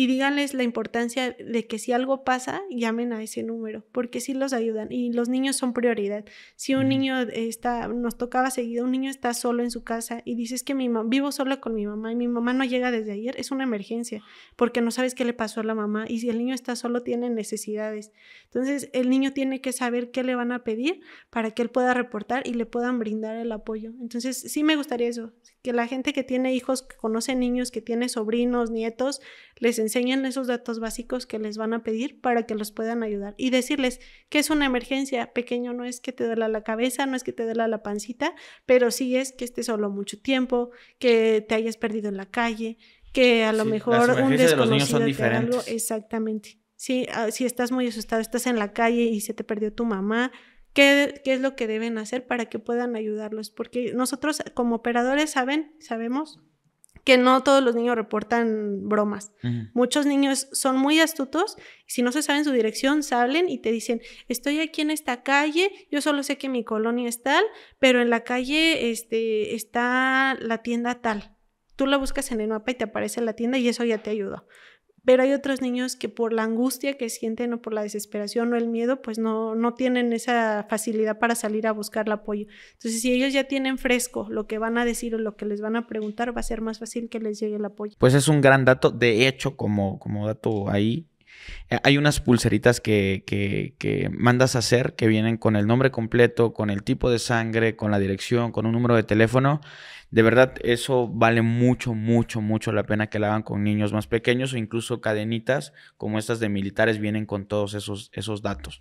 y díganles la importancia de que si algo pasa, llamen a ese número, porque sí los ayudan y los niños son prioridad. Si un niño está, nos tocaba seguido, un niño está solo en su casa y dices que mi vivo solo con mi mamá y mi mamá no llega desde ayer, es una emergencia, porque no sabes qué le pasó a la mamá y si el niño está solo tiene necesidades. Entonces, el niño tiene que saber qué le van a pedir para que él pueda reportar y le puedan brindar el apoyo. Entonces, sí me gustaría eso, que la gente que tiene hijos, que conoce niños, que tiene sobrinos, nietos, les enseñan esos datos básicos que les van a pedir para que los puedan ayudar y decirles que es una emergencia. Pequeño no es que te duela la cabeza, no es que te duela la pancita, pero sí es que estés solo mucho tiempo, que te hayas perdido en la calle, que a lo mejor un desconocido los niños Exactamente. Sí, ah, si estás muy asustado, estás en la calle y se te perdió tu mamá, qué, es lo que deben hacer para que puedan ayudarlos, porque nosotros como operadores saben, sabemos que no todos los niños reportan bromas. Muchos niños son muy astutos si no se saben su dirección, salen y te dicen, estoy aquí en esta calle, yo solo sé que mi colonia es tal, pero en la calle este, está la tienda tal. Tú la buscas en el mapa y te aparece la tienda y eso ya te ayudó pero hay otros niños que por la angustia que sienten o por la desesperación o el miedo, pues no, no tienen esa facilidad para salir a buscar el apoyo. Entonces, si ellos ya tienen fresco lo que van a decir o lo que les van a preguntar, va a ser más fácil que les llegue el apoyo. Pues es un gran dato, de hecho, como, como dato ahí, eh, hay unas pulseritas que, mandas a hacer que vienen con el nombre completo, con el tipo de sangre, con la dirección, con un número de teléfono. De verdad, eso vale mucho, mucho, mucho la pena que la hagan con niños más pequeños o incluso cadenitas como estas de militares vienen con todos esos, esos datos.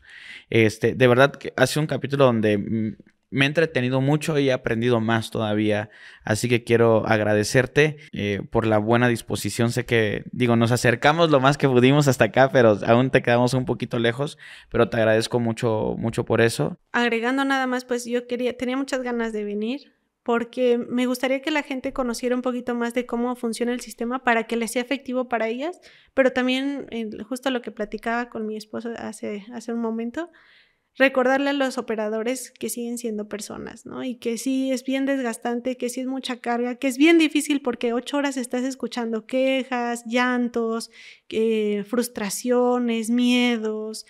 Este, de verdad, hace un capítulo donde mm, me he entretenido mucho y he aprendido más todavía. Así que quiero agradecerte eh, por la buena disposición. Sé que, digo, nos acercamos lo más que pudimos hasta acá, pero aún te quedamos un poquito lejos, pero te agradezco mucho, mucho por eso. Agregando nada más, pues yo quería, tenía muchas ganas de venir porque me gustaría que la gente conociera un poquito más de cómo funciona el sistema para que les sea efectivo para ellas, pero también eh, justo lo que platicaba con mi esposa hace, hace un momento, recordarle a los operadores que siguen siendo personas, ¿no? Y que sí es bien desgastante, que sí es mucha carga, que es bien difícil porque ocho horas estás escuchando quejas, llantos, eh, frustraciones, miedos,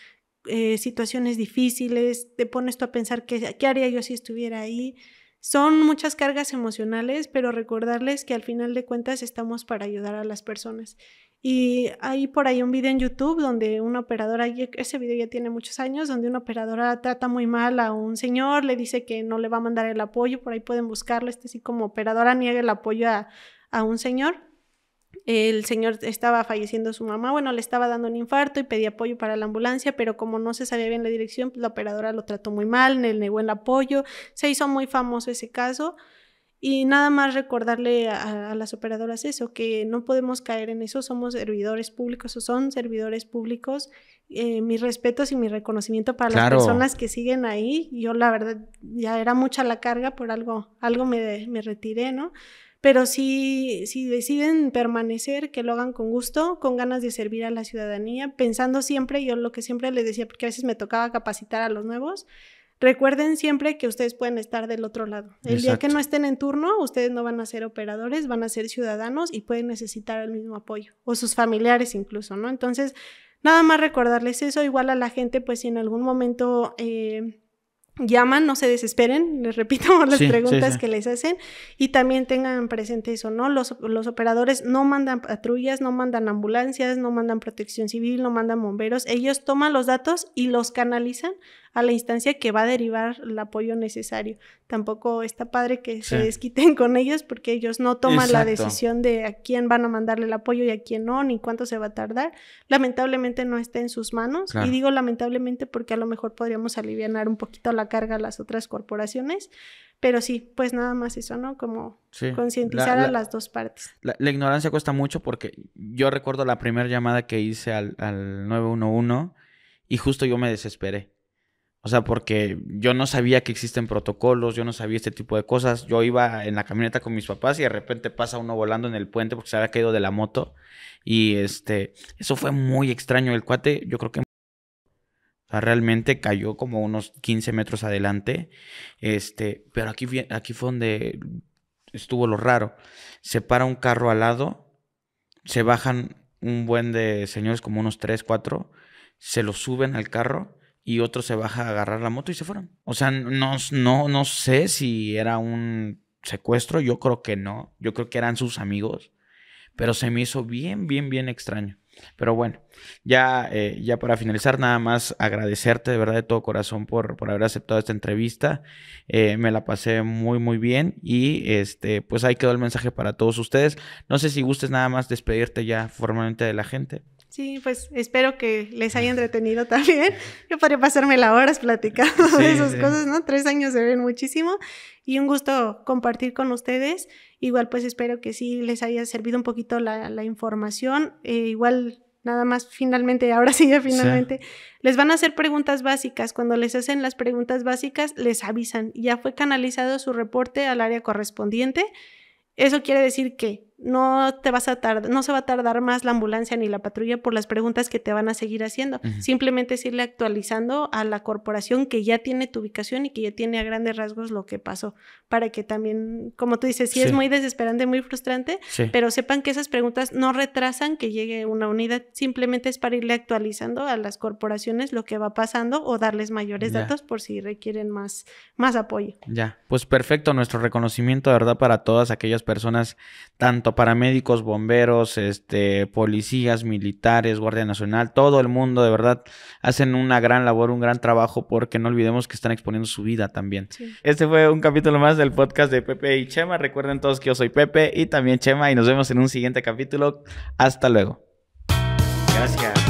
eh, situaciones difíciles, te pones tú a pensar qué, qué haría yo si estuviera ahí. Son muchas cargas emocionales, pero recordarles que al final de cuentas estamos para ayudar a las personas y hay por ahí un video en YouTube donde una operadora, e, ese video ya tiene muchos años, donde una operadora trata muy mal a un señor, le dice que no le va a mandar el apoyo, por ahí pueden buscarlo, este sí como operadora niega el apoyo a, un señor. El señor estaba falleciendo su mamá, bueno, le estaba dando un infarto y pedía apoyo para la ambulancia, pero como no se sabía bien la dirección, pues la operadora lo trató muy mal, le negó el apoyo, se hizo muy famoso ese caso. Y nada más recordarle a, las operadoras eso, que no podemos caer en eso, somos servidores públicos o son servidores públicos. Eh, mis respetos y mi reconocimiento para las personas que siguen ahí. Yo la verdad ya era mucha la carga, por algo, algo me, retiré, ¿no? Pero si, si deciden permanecer, que lo hagan con gusto, con ganas de servir a la ciudadanía, pensando siempre, yo lo que siempre les decía, porque a veces me tocaba capacitar a los nuevos, Recuerden siempre que ustedes pueden estar del otro lado. El día que no estén en turno, ustedes no van a ser operadores, van a ser ciudadanos y pueden necesitar el mismo apoyo, o sus familiares incluso, ¿no? Entonces, nada más recordarles eso, igual a la gente, pues si en algún momento... Eh, llaman, no se desesperen, les repito las preguntas que les hacen y también tengan presente eso, ¿no? los, operadores no mandan patrullas, no mandan ambulancias, no mandan protección civil, no mandan bomberos, ellos toman los datos y los canalizan a la instancia que va a derivar el apoyo necesario. Tampoco está padre que se desquiten con ellos porque ellos no toman la decisión de a quién van a mandarle el apoyo y a quién no, ni cuánto se va a tardar. Lamentablemente no está en sus manos. Y digo lamentablemente porque a lo mejor podríamos aliviar un poquito la carga a las otras corporaciones. Pero sí, pues nada más eso, ¿no? Como concientizar a las dos partes. La, ignorancia cuesta mucho porque yo recuerdo la primera llamada que hice al, al 911 y justo yo me desesperé. O sea, porque yo no sabía que existen protocolos, yo no sabía este tipo de cosas. Yo iba en la camioneta con mis papás y de repente pasa uno volando en el puente porque se había caído de la moto. Y este, eso fue muy extraño. El cuate, yo creo que realmente cayó como unos 15 metros adelante. Este, pero aquí, aquí fue donde estuvo lo raro. Se para un carro al lado, se bajan un buen de señores, como unos 3, 4, se lo suben al carro y otro se baja a agarrar la moto y se fueron. O sea, no, no, no sé si era un secuestro, yo creo que no, yo creo que eran sus amigos, pero se me hizo bien, bien, bien extraño. Pero bueno, ya, eh, ya para finalizar, nada más agradecerte de verdad de todo corazón por, por haber aceptado esta entrevista. Eh, me la pasé muy, muy bien. Y este, pues ahí quedó el mensaje para todos ustedes. No sé si gustes nada más despedirte ya formalmente de la gente. Sí, pues espero que les haya entretenido también. Yo podría pasarme las horas platicando de esas cosas, ¿no? Tres años se ven muchísimo y un gusto compartir con ustedes. Igual pues espero que sí les haya servido un poquito la, información. Eh, igual nada más finalmente, ahora sí ya finalmente, les van a hacer preguntas básicas. Cuando les hacen las preguntas básicas, les avisan. Ya fue canalizado su reporte al área correspondiente. Eso quiere decir que no te vas a tardar, no se va a tardar más la ambulancia ni la patrulla por las preguntas que te van a seguir haciendo. Simplemente es irle actualizando a la corporación que ya tiene tu ubicación y que ya tiene a grandes rasgos lo que pasó, para que también, como tú dices, sí, es muy desesperante, muy frustrante, pero sepan que esas preguntas no retrasan que llegue una unidad, simplemente es para irle actualizando a las corporaciones lo que va pasando o darles mayores datos por si requieren más, más apoyo. Ya, pues perfecto, nuestro reconocimiento, de verdad, para todas aquellas personas, tanto paramédicos, bomberos, este, policías, militares, Guardia Nacional, todo el mundo, de verdad, hacen una gran labor, un gran trabajo, porque no olvidemos que están exponiendo su vida también. Este fue un capítulo más del podcast de Pepe y Chema. Recuerden todos que yo soy Pepe y también Chema, y nos vemos en un siguiente capítulo. Hasta luego. Gracias.